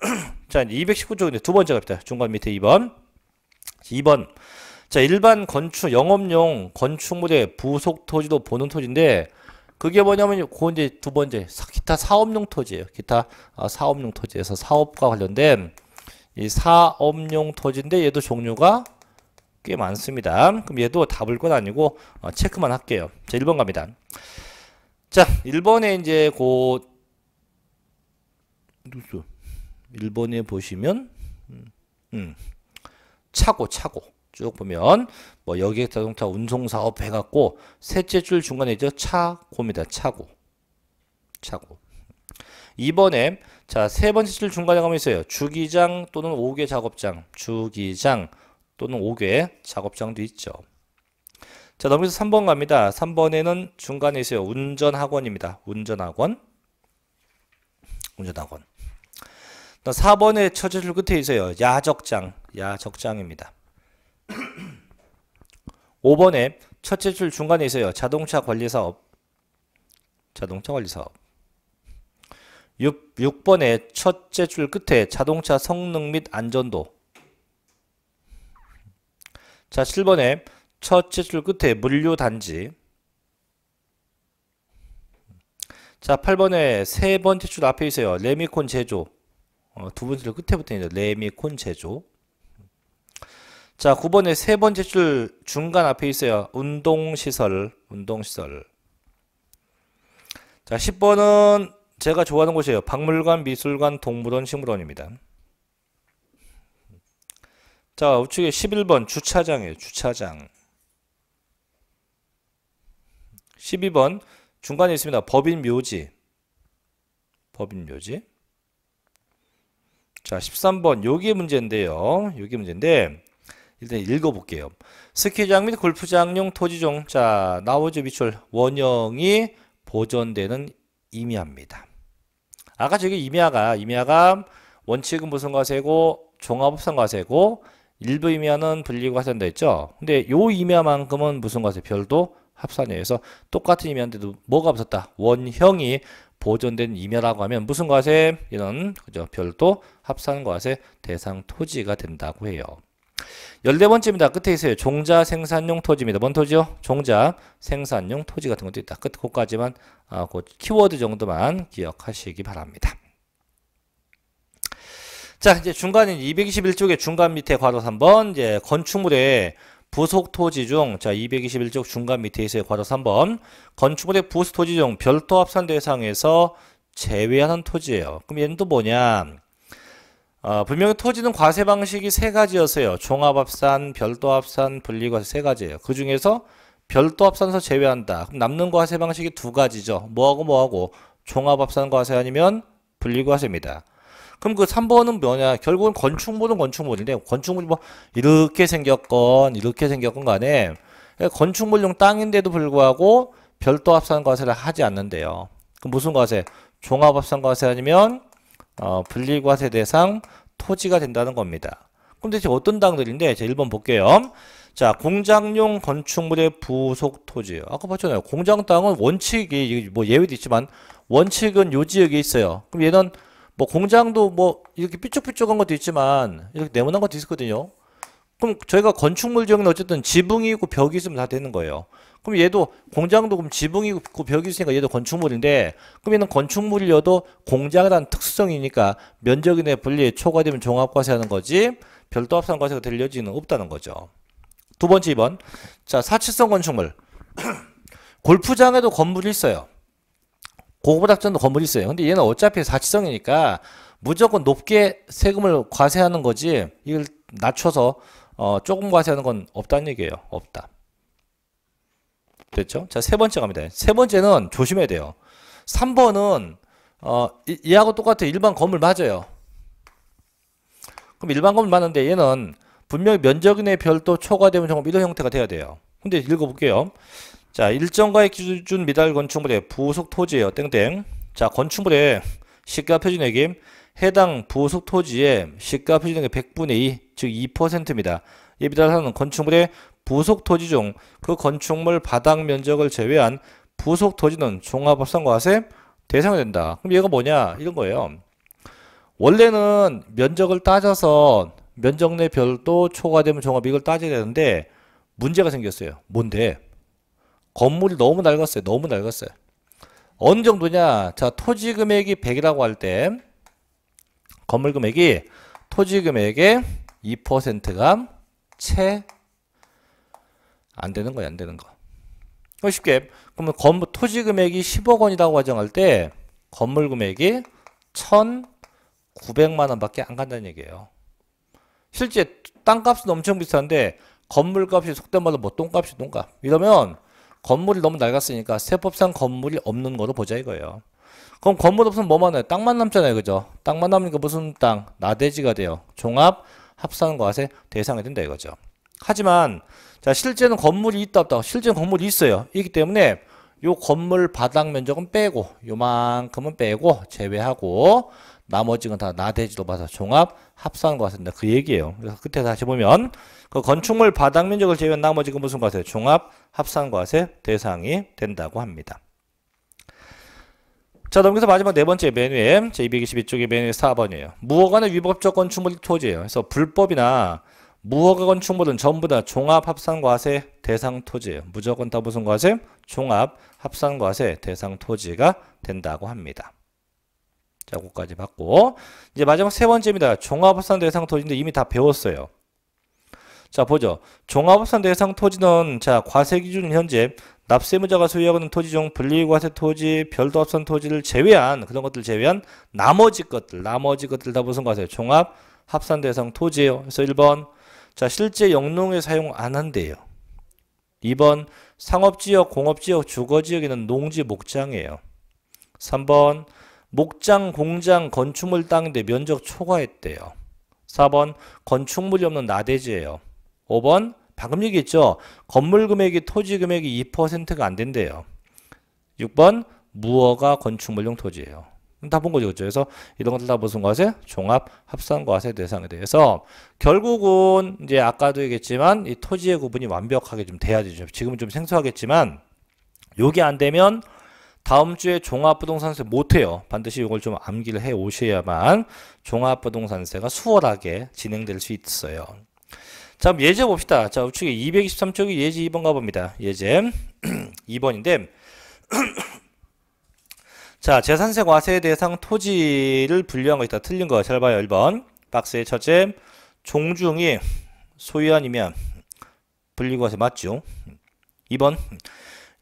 자, 219쪽인데 두 번째 갑니다. 중간 밑에 2번. 2번. 자, 일반 건축, 영업용 건축물의 부속 토지도 보는 토지인데, 그게 뭐냐면, 그 이제 두 번째, 기타 사업용 토지예요. 기타 아, 사업용 토지에서 사업과 관련된 이 사업용 토지인데, 얘도 종류가 꽤 많습니다. 그럼 얘도 답을 건 아니고, 어, 체크만 할게요. 자, 1번 갑니다. 자, 1번에 이제 곧, 그... 누구 1번에 보시면 음, 음, 차고 차고 쭉 보면 뭐 여객 자동차 운송 사업 해갖고 셋째 줄 중간에 이제 차고입니다. 차고 차고 이번에 자세 번째 줄 중간에 가면 있어요. 주기장 또는 5개 작업장 주기장 또는 5개 작업장도 있죠. 자 넘겨서 3번 갑니다. 3번에는 중간에 있어요. 운전학원입니다. 운전학원 운전학원 4번의 처제술 끝에 있어요. 야적장, 야적장입니다. 5번에 첫째 줄 중간에 있어요. 자동차 관리 사업. 자동차 관리 사업. 6, 6번에 첫째 줄 끝에 자동차 성능 및 안전도. 자, 7번에 첫째 줄 끝에 물류 단지. 자, 8번에 세 번째 줄 앞에 있어요. 레미콘 제조. 어, 두 번째 끝에부터 이제 레미콘 제조. 자, 9번에 세 번째 줄 중간 앞에 있어요. 운동시설, 운동시설. 자, 10번은 제가 좋아하는 곳이에요. 박물관, 미술관, 동물원, 식물원입니다. 자, 우측에 11번 주차장이에요. 주차장. 12번 중간에 있습니다. 법인 묘지. 법인 묘지. 자, 13번 여기 문제인데요. 여기 문제인데 일단 읽어볼게요. 스키장 및 골프장용 토지종 자 나오죠 미출 원형이 보존되는 임야입니다. 아까 저기 임야가 임야가 원칙은 무슨 과세고 종합업선 과세고 일부 임야는 분리고 하산다 했죠. 근데 요 임야만큼은 무슨 과세 별도 합산이에요. 그래서 똑같은 임야인데도 뭐가 없었다 원형이 보존된 임야라고 하면 무슨 과세? 이런 그죠? 별도 합산 과세 대상 토지가 된다고 해요. 열네 번째입니다. 끝에 있어요. 종자 생산용 토지입니다. 뭔 토지요? 종자 생산용 토지 같은 것도 있다. 끝, 곳까지만, 아, 그 키워드 정도만 기억하시기 바랍니다. 자, 이제 중간인 221쪽에 중간 밑에 괄호 3번, 이제 건축물의 부속 토지 중, 자, 221쪽 중간 밑에 있어요. 과도 3번. 건축물의 부속 토지 중 별도 합산 대상에서 제외하는 토지예요. 그럼 얘는 또 뭐냐? 어, 분명히 토지는 과세 방식이 세 가지였어요. 종합합산, 별도합산, 분리과세 세 가지예요. 그 중에서 별도합산에서 제외한다. 그럼 남는 과세 방식이 두 가지죠. 뭐하고 뭐하고 종합합산 과세 아니면 분리과세입니다. 그럼 그 3번은 뭐냐? 결국은 건축물은 건축물인데 건축물이 뭐 이렇게 생겼건 이렇게 생겼건 간에 건축물용 땅인데도 불구하고 별도 합산 과세를 하지 않는데요. 그 무슨 과세? 종합 합산 과세 아니면 어, 분리 과세 대상 토지가 된다는 겁니다. 그럼 대체 어떤 땅들인데? 제 1번 볼게요. 자, 공장용 건축물의 부속 토지. 아까 봤잖아요. 공장 땅은 원칙이 뭐 예외도 있지만 원칙은 요 지역에 있어요. 그럼 얘는 뭐 공장도 뭐 이렇게 삐쭉삐쭉한 것도 있지만 이렇게 네모난 것도 있거든요. 그럼 저희가 건축물 지역 어쨌든 지붕이 있고 벽이 있으면 다 되는 거예요. 그럼 얘도 공장도 그럼 지붕이 있고 벽이 있으니까 얘도 건축물인데 그럼 얘는 건축물이어도 공장에 대한 특성이니까면적이대 분리에 초과되면 종합과세 하는 거지 별도 합산 과세가 될 여지는 없다는 거죠. 두 번째 2번. 자, 사치성 건축물. 골프장에도 건물이 있어요. 고급부작전도 건물이 있어요. 근데 얘는 어차피 사치성이니까 무조건 높게 세금을 과세하는 거지 이걸 낮춰서 어, 조금 과세하는 건 없다는 얘기예요. 없다. 됐죠? 자, 세 번째 갑니다. 세 번째는 조심해야 돼요. 3번은 어, 얘하고 똑같아 일반 건물 맞아요. 그럼 일반 건물 맞는데 얘는 분명히 면적인의 별도 초과되면 정금 이런 형태가 돼야 돼요. 근데 읽어볼게요. 자, 일정가의 기준 미달 건축물의 부속 토지예요. 땡땡. 자, 건축물의 시가 표준액임 해당 부속 토지의 시가 표준액의 100분의 2, 즉 2%입니다. 이미달사는 건축물의 부속 토지 중 그 건축물 바닥 면적을 제외한 부속 토지는 종합합산과 과세 대상이 된다. 그럼 얘가 뭐냐? 이런 거예요. 원래는 면적을 따져서 면적 내 별도 초과되면 종합 이걸 따져야 되는데 문제가 생겼어요. 뭔데? 건물이 너무 낡았어요. 너무 낡았어요. 어느 정도냐? 자, 토지 금액이 100이라고 할 때 건물 금액이 토지 금액의 2%가 채 안 되는 거야, 안 되는 거. 그럼 쉽게 그러면 건물 토지 금액이 10억 원이라고 가정할 때 건물 금액이 1,900만 원밖에 안 간다는 얘기예요. 실제 땅값은 엄청 비싼데 건물값이 속된 말로 뭐 똥값이 똥값 이러면 건물이 너무 낡았으니까 세법상 건물이 없는 거로 보자 이거예요. 그럼 건물 없으면 뭐만 나 땅만 남잖아요. 그죠? 땅만 남으니까 무슨 땅? 나대지가 돼요. 종합 합산과세 대상이 된다 이거죠. 하지만 자 실제는 건물이 있다 없다. 실제는 건물이 있어요. 있기 때문에 요 건물 바닥 면적은 빼고 요만큼은 빼고 제외하고 나머지는 다 나대지도 받아 종합 합산 과세입니다. 그 얘기예요. 그래서 끝에 다시 보면 그 건축물 바닥 면적을 제외한 나머지가 무슨 과세? 종합 합산 과세 대상이 된다고 합니다. 자, 넘겨서 마지막 네 번째 메뉴에 제222쪽의 메뉴 4번이에요. 무허가는 위법적 건축물 토지예요. 그래서 불법이나 무허가 건축물은 전부 다 종합합산과세 대상 토지예요. 무조건 다 무슨 과세? 종합합산과세 대상 토지가 된다고 합니다. 라고까지 받고 이제 마지막 세 번째입니다. 종합합산 대상 토지인데 이미 다 배웠어요. 자 보죠. 종합합산 대상 토지는 자 과세 기준 현재 납세무자가 소유하는 고있 토지 중 분리과세 토지, 별도 합산 토지를 제외한 그런 것들 제외한 나머지 것들, 나머지 것들 다 무슨 과세요? 종합 합산 대상 토지예요. 그래서 1번 자 실제 영농에 사용 안 한대요. 2번 상업지역, 공업지역, 주거지역에는 농지 목장이에요. 3번 목장, 공장, 건축물 땅인데 면적 초과했대요. 4번 건축물이 없는 나대지예요. 5번 방금 얘기했죠. 건물 금액이 토지 금액이 2%가 안 된대요. 6번 무허가 건축물용 토지예요. 다 본 거죠. 그렇죠? 그래서 이런 것들 다 무슨 과세? 종합 합산 과세 대상에 대해서 결국은 이제 아까도 얘기했지만 이 토지의 구분이 완벽하게 좀 돼야 되죠. 지금은 좀 생소하겠지만 요게 안 되면 다음 주에 종합부동산세 못해요. 반드시 이걸 좀 암기를 해 오셔야만 종합부동산세가 수월하게 진행될 수 있어요. 자, 예제 봅시다. 자, 우측에 223쪽이 예제 2번 가봅니다. 예제 2번인데 자, 재산세 과세 대상 토지를 분류한 거 있다. 틀린 거. 잘 봐요. 1번. 박스의 첫째 종중이 소유한이면 분리과세 맞죠? 2번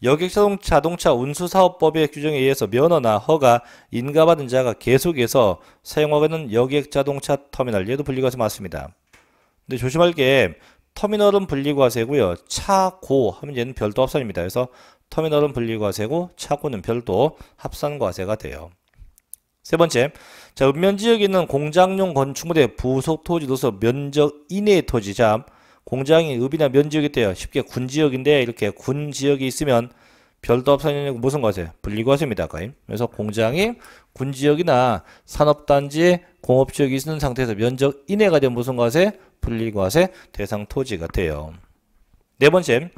여객자동 자동차 운수사업법의 규정에 의해서 면허나 허가 인가받은 자가 계속해서 사용하는 고있 여객자동차 터미널 얘도 분리과세 맞습니다. 근데 조심할 게 터미널은 분리과세고요. 차고 하면 얘는 별도 합산입니다. 그래서 터미널은 분리과세고 차고는 별도 합산과세가 돼요. 세 번째, 자 읍면지역에 있는 공장용 건축물의 부속 토지 로서 면적 이내의 토지 자 공장이 읍이나 면지역이 있대요. 쉽게 군지역인데 이렇게 군지역이 있으면 별도합산이라고 무슨 과세? 분리과세입니다. 거의. 그래서 공장이 군지역이나 산업단지, 공업지역이 있는 상태에서 면적 이내가 된 무슨 과세? 분리과세 대상 토지 같아요. 네 번째,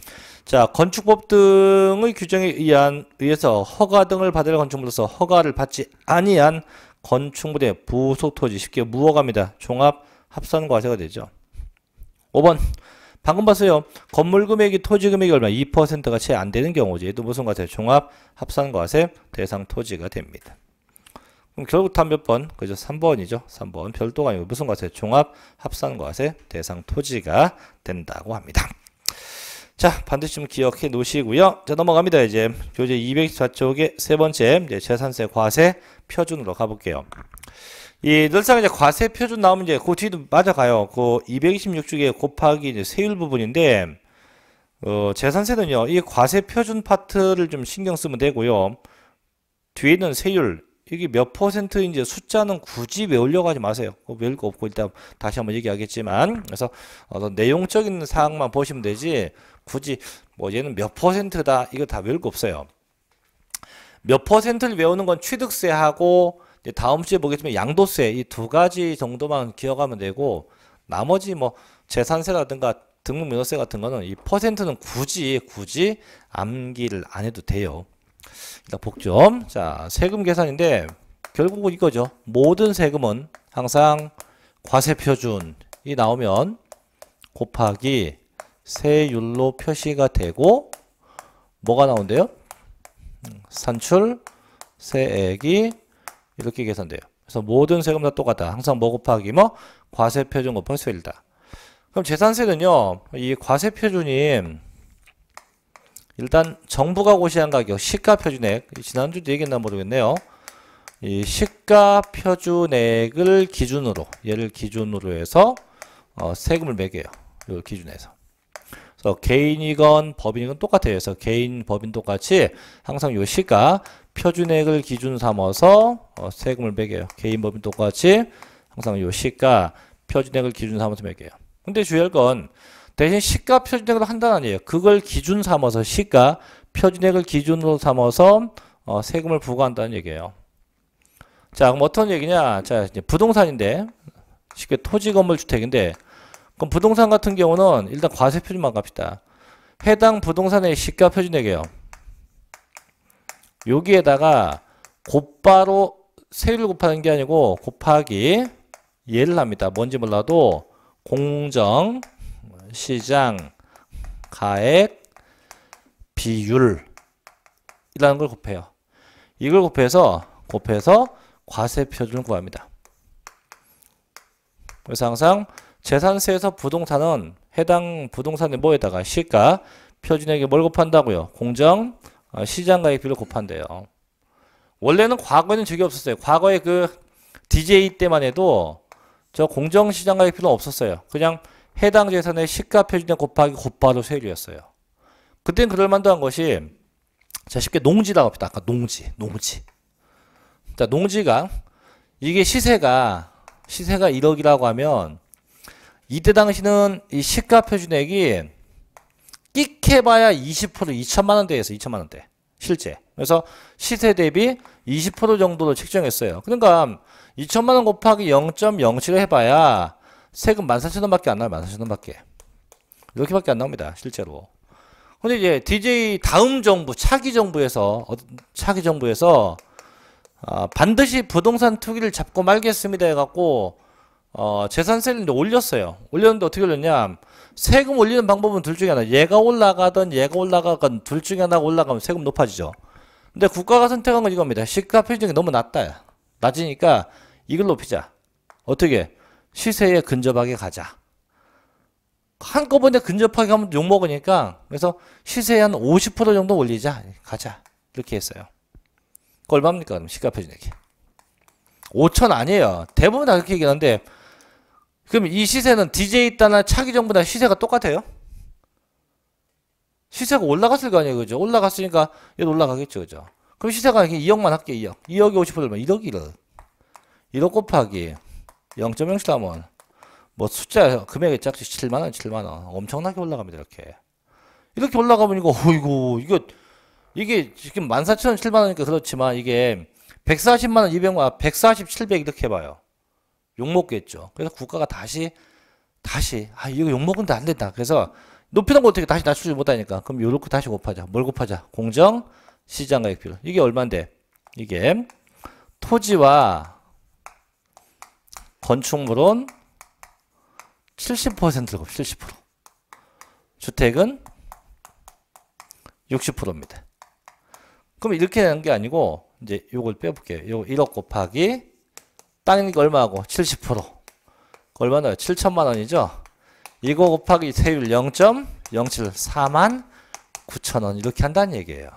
자 건축법 등의 규정에 의한 의해서 허가 등을 받을 건축물로서 허가를 받지 아니한 건축물의 부속 토지 쉽게 무허가입니다. 종합 합산 과세가 되죠. 5번. 방금 봤어요. 건물 금액이 토지 금액이 얼마? 2%가 채 안 되는 경우지. 또 무슨 과세? 종합 합산 과세 대상 토지가 됩니다. 그럼 결국 답몇 번? 그죠? 3번이죠. 3번. 별도가 아니고 무슨 과세? 종합 합산 과세 대상 토지가 된다고 합니다. 자, 반드시 좀 기억해 놓으시고요. 자, 넘어갑니다. 이제 교재 224쪽의 세 번째 이제 재산세 과세 표준으로 가볼게요. 이 늘상 이제 과세 표준 나오면 이제 그 뒤도 맞아가요. 그 226쪽에 곱하기 이제 세율 부분인데 어, 재산세는요. 이 과세 표준 파트를 좀 신경 쓰면 되고요. 뒤에 는 세율 이게 몇 퍼센트인지 숫자는 굳이 외우려고 하지 마세요. 그 외울 거 없고 일단 다시 한번 얘기하겠지만 그래서 어떤 내용적인 사항만 보시면 되지 굳이 뭐 얘는 몇 퍼센트다 이거 다 외울 거 없어요. 몇 퍼센트를 외우는 건 취득세하고 다음 주에 보겠지만 양도세 이 두 가지 정도만 기억하면 되고 나머지 뭐 재산세라든가 등록면허세 같은 거는 이 퍼센트는 굳이 굳이 암기를 안 해도 돼요. 일단 복점. 자, 세금 계산인데 결국은 이거죠. 모든 세금은 항상 과세 표준이 나오면 곱하기 세율로 표시가 되고 뭐가 나온대요? 음, 산출 세액이 이렇게 계산돼요. 그래서 모든 세금 다 똑같다. 항상 뭐 곱하기 뭐 과세 표준 곱하기 세율이다. 그럼 재산세는요. 이 과세 표준이 일단 정부가 고시한 가격 시가 표준액 지난주도 얘기했나 모르겠네요. 이 시가 표준액을 기준으로 얘를 기준으로 해서 어, 세금을 매겨요. 요 기준에서. 그래서 개인이건 법인이건 똑같아요. 그래서 개인 법인 똑같이 항상 요 시가 표준액을 기준 삼아서 어, 세금을 매겨요. 개인 법인 똑같이 항상 요 시가 표준액을 기준 삼아서 매겨요. 근데 주의할 건 대신 시가 표준액을 한다는 아니에요. 그걸 기준 삼아서 시가 표준액을 기준으로 삼아서 어, 세금을 부과한다는 얘기예요. 자, 그럼 어떤 얘기냐? 자, 이제 부동산인데 쉽게 토지 건물 주택인데 그럼 부동산 같은 경우는 일단 과세 표준만 갑시다. 해당 부동산의 시가 표준액이에요. 여기에다가 곧바로 세율을 곱하는 게 아니고 곱하기 예를 합니다. 뭔지 몰라도 공정, 시장, 가액, 비율이라는 걸 곱해요. 이걸 곱해서 곱해서 과세 표준을 구합니다. 그래서 항상 재산세에서 부동산은 해당 부동산의 뭐에다가 시가 표준액에 뭘 곱한다고요? 공정, 아, 시장 가격비를 곱한대요. 원래는 과거에는 저게 없었어요. 과거에 그 DJ 때만 해도 저 공정시장 가격비는 없었어요. 그냥 해당 재산의 시가표준액 곱하기 곧바로 세율이었어요. 그땐 그럴만도 한 것이 자 쉽게 농지라고 합시다. 아까 농지, 농지. 자 농지가 이게 시세가 시세가 1억이라고 하면 이때 당시는 이 시가표준액이 끽해봐야 20% 2천만 원대에서 2천만 원대 실제. 그래서 시세 대비 20% 정도로 책정했어요. 그러니까 2천만 원 곱하기 0.07을 해봐야 세금 14,000원밖에 안 나요. 14,000원밖에. 이렇게밖에 안 나옵니다. 실제로. 근데 이제 DJ 다음 정부 차기 정부에서 어, 차기 정부에서 아, 반드시 부동산 투기를 잡고 말겠습니다 해갖고 어, 재산세를 올렸어요. 올렸는데 어떻게 올렸냐? 세금 올리는 방법은 둘 중에 하나. 얘가 올라가든 얘가 올라가든둘 중에 하나 가 올라가면 세금 높아지죠. 근데 국가가 선택한 건 이겁니다. 시가 표준이 너무 낮다. 낮으니까 이걸 높이자. 어떻게? 시세에 근접하게 가자. 한꺼번에 근접하게 하면 욕먹으니까 그래서 시세에 한 50% 정도 올리자. 가자. 이렇게 했어요. 그 얼마입니까? 그럼 시가 표준액이. 5천 아니에요. 대부분 다 그렇게 얘기하는데 그럼 이 시세는 DJ 따나 차기 정부다 시세가 똑같아요? 시세가 올라갔을 거 아니에요, 그죠? 올라갔으니까 얘도 올라가겠죠, 그죠? 그럼 시세가 2억만 할게, 2억. 2억이 50% 되면 1억 1억. 1억 곱하기 0.0씩 하면 뭐 숫자 금액에 짝지 7만 원, 7만 원 엄청나게 올라갑니다 이렇게 이렇게 올라가면 이거 어이구 이거 이게 지금 14,000원 7만 원이니까 그렇지만 이게 140만 원 200만 140 700 이렇게 해봐요 욕먹겠죠. 그래서 국가가 다시 다시 아 이거 욕먹은데안 된다. 그래서 높이는 거 어떻게 다시 낮추지 못하니까 그럼 요렇게 다시 곱하자. 뭘 곱하자? 공정 시장 가격 비율. 이게 얼만데 이게 토지와 건축물은 70%를 곱 70%. 주택은 60%입니다. 그럼 이렇게 하는 게 아니고 이제 요걸 빼볼게요. 요 1억 곱하기 땅이니 얼마하고 70% 그 얼마 나요 7천만 원이죠? 이거 곱하기 세율 0.07 4만 9천 원 이렇게 한다는 얘기예요.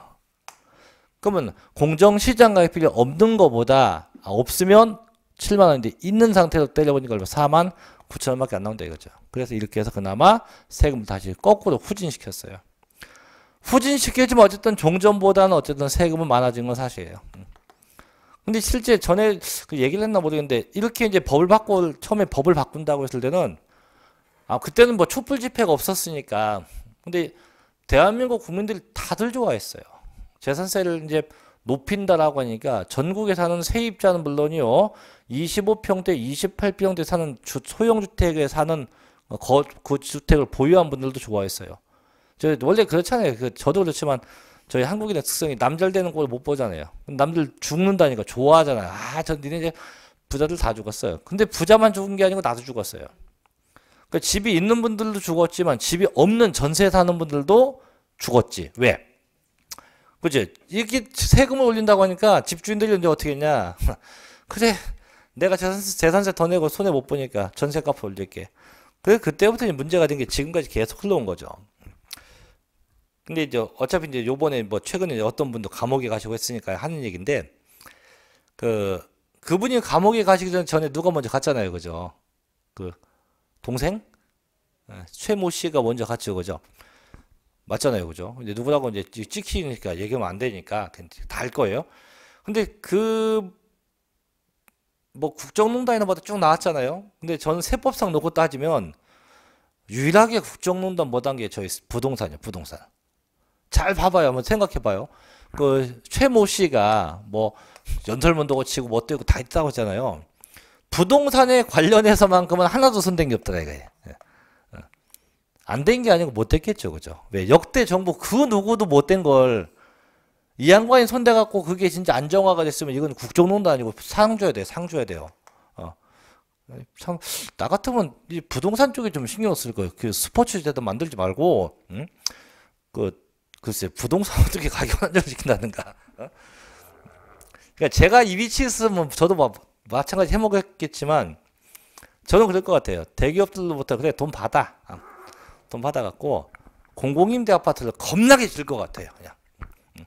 그러면 공정시장 가격비이 없는 거보다 아, 없으면 7만 원인데 있는 상태로 때려보니까 얼마 4만 9천 원밖에 안 나온다 이거죠. 그래서 이렇게 해서 그나마 세금을 다시 거꾸로 후진시켰어요. 후진시키지만 어쨌든 종전보다는 어쨌든 세금은 많아진 건 사실이에요. 음. 근데 실제 전에 그 얘기를 했나 모르겠는데 이렇게 이제 법을 바꿔 처음에 법을 바꾼다고 했을 때는 아 그때는 뭐 촛불 집회가 없었으니까 근데 대한민국 국민들이 다들 좋아했어요. 재산세를 이제 높인다라고 하니까 전국에 사는 세입자는 물론이요. 25평대, 28평대 사는 주, 소형주택에 사는 어, 거, 그 주택을 보유한 분들도 좋아했어요. 저 원래 그렇잖아요. 그 저도 그렇지만 저희 한국인의 특성이 남잘 되는 꼴못 보잖아요. 남들 죽는다니까 좋아하잖아요. 아, 저 니네 이제 부자들 다 죽었어요. 근데 부자만 죽은 게 아니고 나도 죽었어요. 그러니까 집이 있는 분들도 죽었지만 집이 없는 전세 사는 분들도 죽었지. 왜? 그지? 이렇게 세금을 올린다고 하니까 집주인들이 이제 어떻게 했냐. 그래, 내가 재산세, 재산세 더 내고 손해 못 보니까 전세값 올릴게. 그래, 그때부터 문제가 된 게 지금까지 계속 흘러온 거죠. 근데 이제 어차피 이제 요번에 뭐 최근에 어떤 분도 감옥에 가시고 했으니까 하는 얘기인데 그 그분이 감옥에 가시기 전에 누가 먼저 갔잖아요. 그죠? 그 동생 예, 최모 씨가 먼저 갔죠. 그죠? 맞잖아요. 그죠? 근데 누구라고 이제 찍히니까 얘기하면 안 되니까 다 알 거예요. 근데 그 뭐 국정농단이나 뭐다 쭉 나왔잖아요. 근데 저는 세법상 놓고 따지면 유일하게 국정농단 못한 게 저희 부동산이요, 부동산. 잘 봐봐요. 한번 생각해봐요. 그 최모 씨가 뭐 연설문도 치고 뭐어고다 있다고 했잖아요. 부동산에 관련해서만큼은 하나도 손댄 게 없더라 이거예요. 어. 안된 게 아니고 못 됐겠죠, 그죠? 왜 역대 정부 그 누구도 못 된 걸 이 양반이 손대 갖고 그게 진짜 안정화가 됐으면 이건 국정농단 아니고 상 줘야 돼, 상 줘야 돼요. 어. 참, 나 같으면 이 부동산 쪽에 좀 신경 쓸 거예요. 그 스포츠 재도 만들지 말고, 응? 그 글쎄 부동산 어떻게 가격 안정시킨다는가. 어? 그러니까 제가 이위치 있으면 뭐 저도 마, 마찬가지 해먹겠지만 저는 그럴 것 같아요. 대기업들로부터 그래 돈 받아. 아, 돈 받아갖고 공공임대 아파트를 겁나게 질 것 같아요. 그냥. 음.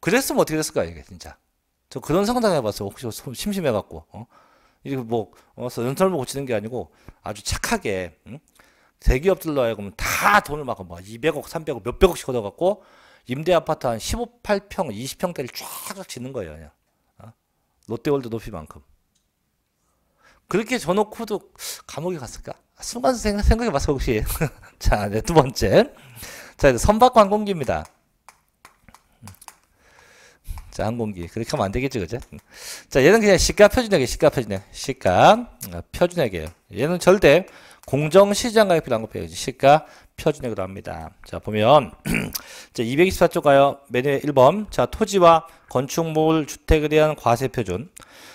그랬으면 어떻게 됐을까 이게 진짜. 저 그런 상상 해봤어요. 혹시 심심해갖고. 어? 이거 뭐, 어, 연설문 고치는 게 아니고 아주 착하게, 응? 음? 대기업들로 하여금 다 돈을 막뭐 200억, 300억, 몇백억씩 얻어갖고 임대 아파트 한 15, 8평, 20평대를 쫙쫙 짓는 거예요. 그냥. 어? 롯데월드 높이만큼. 그렇게 저놓고도 감옥에 갔을까? 순간 생각, 생각해봤어 혹시. 자, 네, 두 번째. 자, 이제 선박 항공기입니다. 자, 항공기. 그렇게 하면 안 되겠지, 그죠 자, 얘는 그냥 시가 표준액이에요, 시가 표준액. 시가 아, 표준액이에요. 얘는 절대 공정시장가격 비난급해요. 시가 표준액으로 합니다. 자 보면 자, 224조 가요. 메뉴 1번 자 토지와 건축물 주택에 대한 과세 표준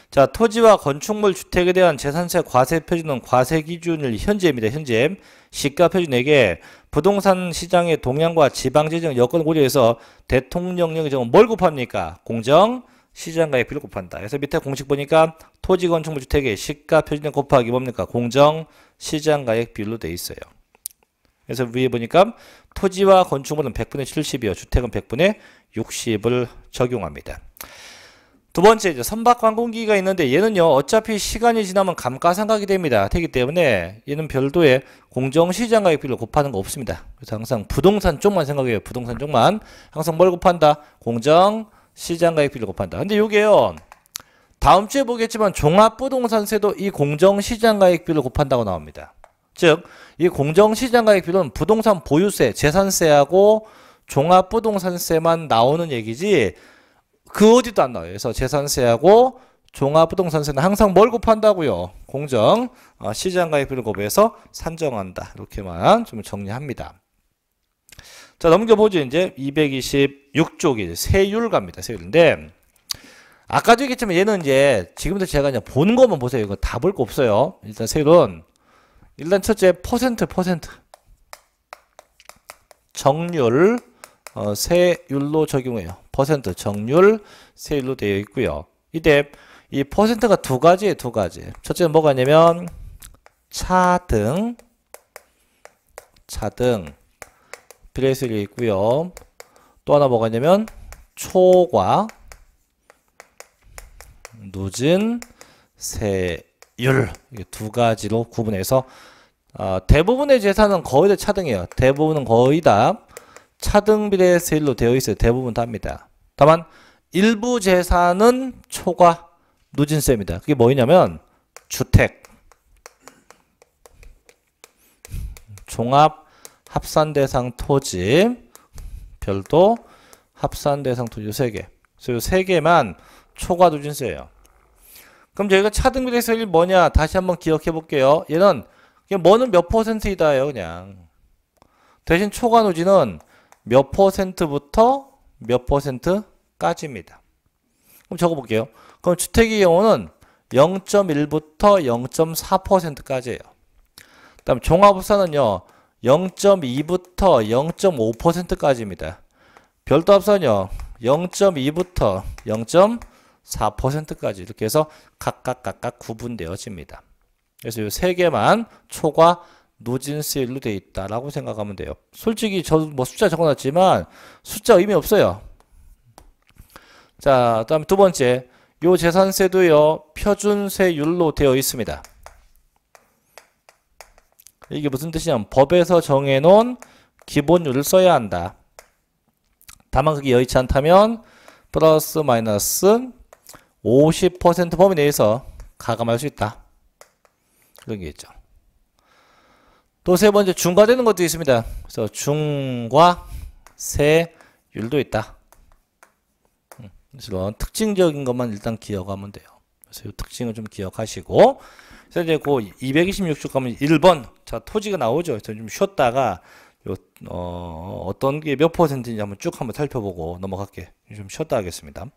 자 토지와 건축물 주택에 대한 재산세 과세 표준은 과세 기준을 현재입니다. 현재 시가 표준액에 부동산 시장의 동향과 지방 재정 여건 고려해서 대통령령이 정뭘 곱합니까? 공정 시장가액 비를 곱한다. 그래서 밑에 공식 보니까 토지 건축물 주택의 시가 표준액 곱하기 뭡니까? 공정 시장가액 비율로 돼 있어요. 그래서 위에 보니까 토지와 건축물은 100분의 70이요. 주택은 100분의 60을 적용합니다. 두 번째 이제 선박 관공기가 있는데 얘는요 어차피 시간이 지나면 감가상각이 됩니다 되기 때문에 얘는 별도의 공정시장 가액 비율로 곱하는 거 없습니다 그래서 항상 부동산 쪽만 생각해요 부동산 쪽만 항상 뭘 곱한다 공정 시장 가격 비를 곱한다. 근데 요게요. 다음 주에 보겠지만 종합부동산세도 이 공정시장 가격 비를 곱한다고 나옵니다. 즉, 이 공정시장 가격 비는 부동산 보유세, 재산세하고 종합부동산세만 나오는 얘기지 그 어디도 안 나와요. 그래서 재산세하고 종합부동산세는 항상 뭘 곱한다고요? 공정, 어, 시장 가격비를 곱해서 산정한다. 이렇게만 좀 정리합니다. 자, 넘겨보죠. 이제 226쪽이 세율 갑니다. 세율인데, 아까도 얘기했지만 얘는 이제 지금부터 제가 그냥 보는 것만 보세요. 이거 다 볼 거 없어요. 일단 세율은, 일단 첫째, 퍼센트, 퍼센트. 정률, 어, 세율로 적용해요. 퍼센트, 정률, 세율로 되어 있고요. 이때, 이 퍼센트가 두가지예두 가지. 첫째는 뭐가 있냐면, 차등, 차등, 브레이슬이 있고요. 또 하나 뭐가 있냐면 초과 누진 세율 두 가지로 구분해서 어, 대부분의 재산은 거의 다 차등이에요. 대부분은 거의 다 차등 비례세율로 되어 있어요. 대부분 다입니다. 다만 일부 재산은 초과 누진세입니다. 그게 뭐냐면 주택, 종합 합산 대상 토지 별도 합산 대상 토지세 개. 그래서 세 개만 초과 누진세예요. 그럼 저희가 차등비례 세율이 뭐냐 다시 한번 기억해 볼게요. 얘는 뭐는 몇 퍼센트이다예요, 그냥. 대신 초과 누진은 몇 퍼센트부터 몇 퍼센트까지입니다. 그럼 적어 볼게요. 그럼 주택의 경우는 0.1부터 0.4%까지예요. 그다음 종합부산은요 0.2부터 0.5%까지입니다. 별도 합산형 0.2부터 0.4%까지 이렇게 해서 각각 각각 구분되어집니다. 그래서 이 세 개만 초과 노진세율로 되어 있다라고 생각하면 돼요. 솔직히 저도 뭐 숫자 적어놨지만 숫자 의미 없어요. 자, 다음 두 번째, 요 재산세도요 표준세율로 되어 있습니다. 이게 무슨 뜻이냐면 법에서 정해놓은 기본율을 써야 한다. 다만 그게 여의치 않다면 플러스 마이너스 50% 범위 내에서 가감할 수 있다. 그런 게 있죠. 또 세 번째 중과되는 것도 있습니다. 그래서 중과세율도 있다. 물론 음, 특징적인 것만 일단 기억하면 돼요. 그래서 이 특징을 좀 기억하시고 그래서 이제 그 226쪽 가면 1번 자 토지가 나오죠. 그좀 쉬었다가 요, 어, 어떤 게 몇 퍼센트인지 한번 쭉 한번 살펴보고 넘어갈게. 좀 쉬었다 하겠습니다.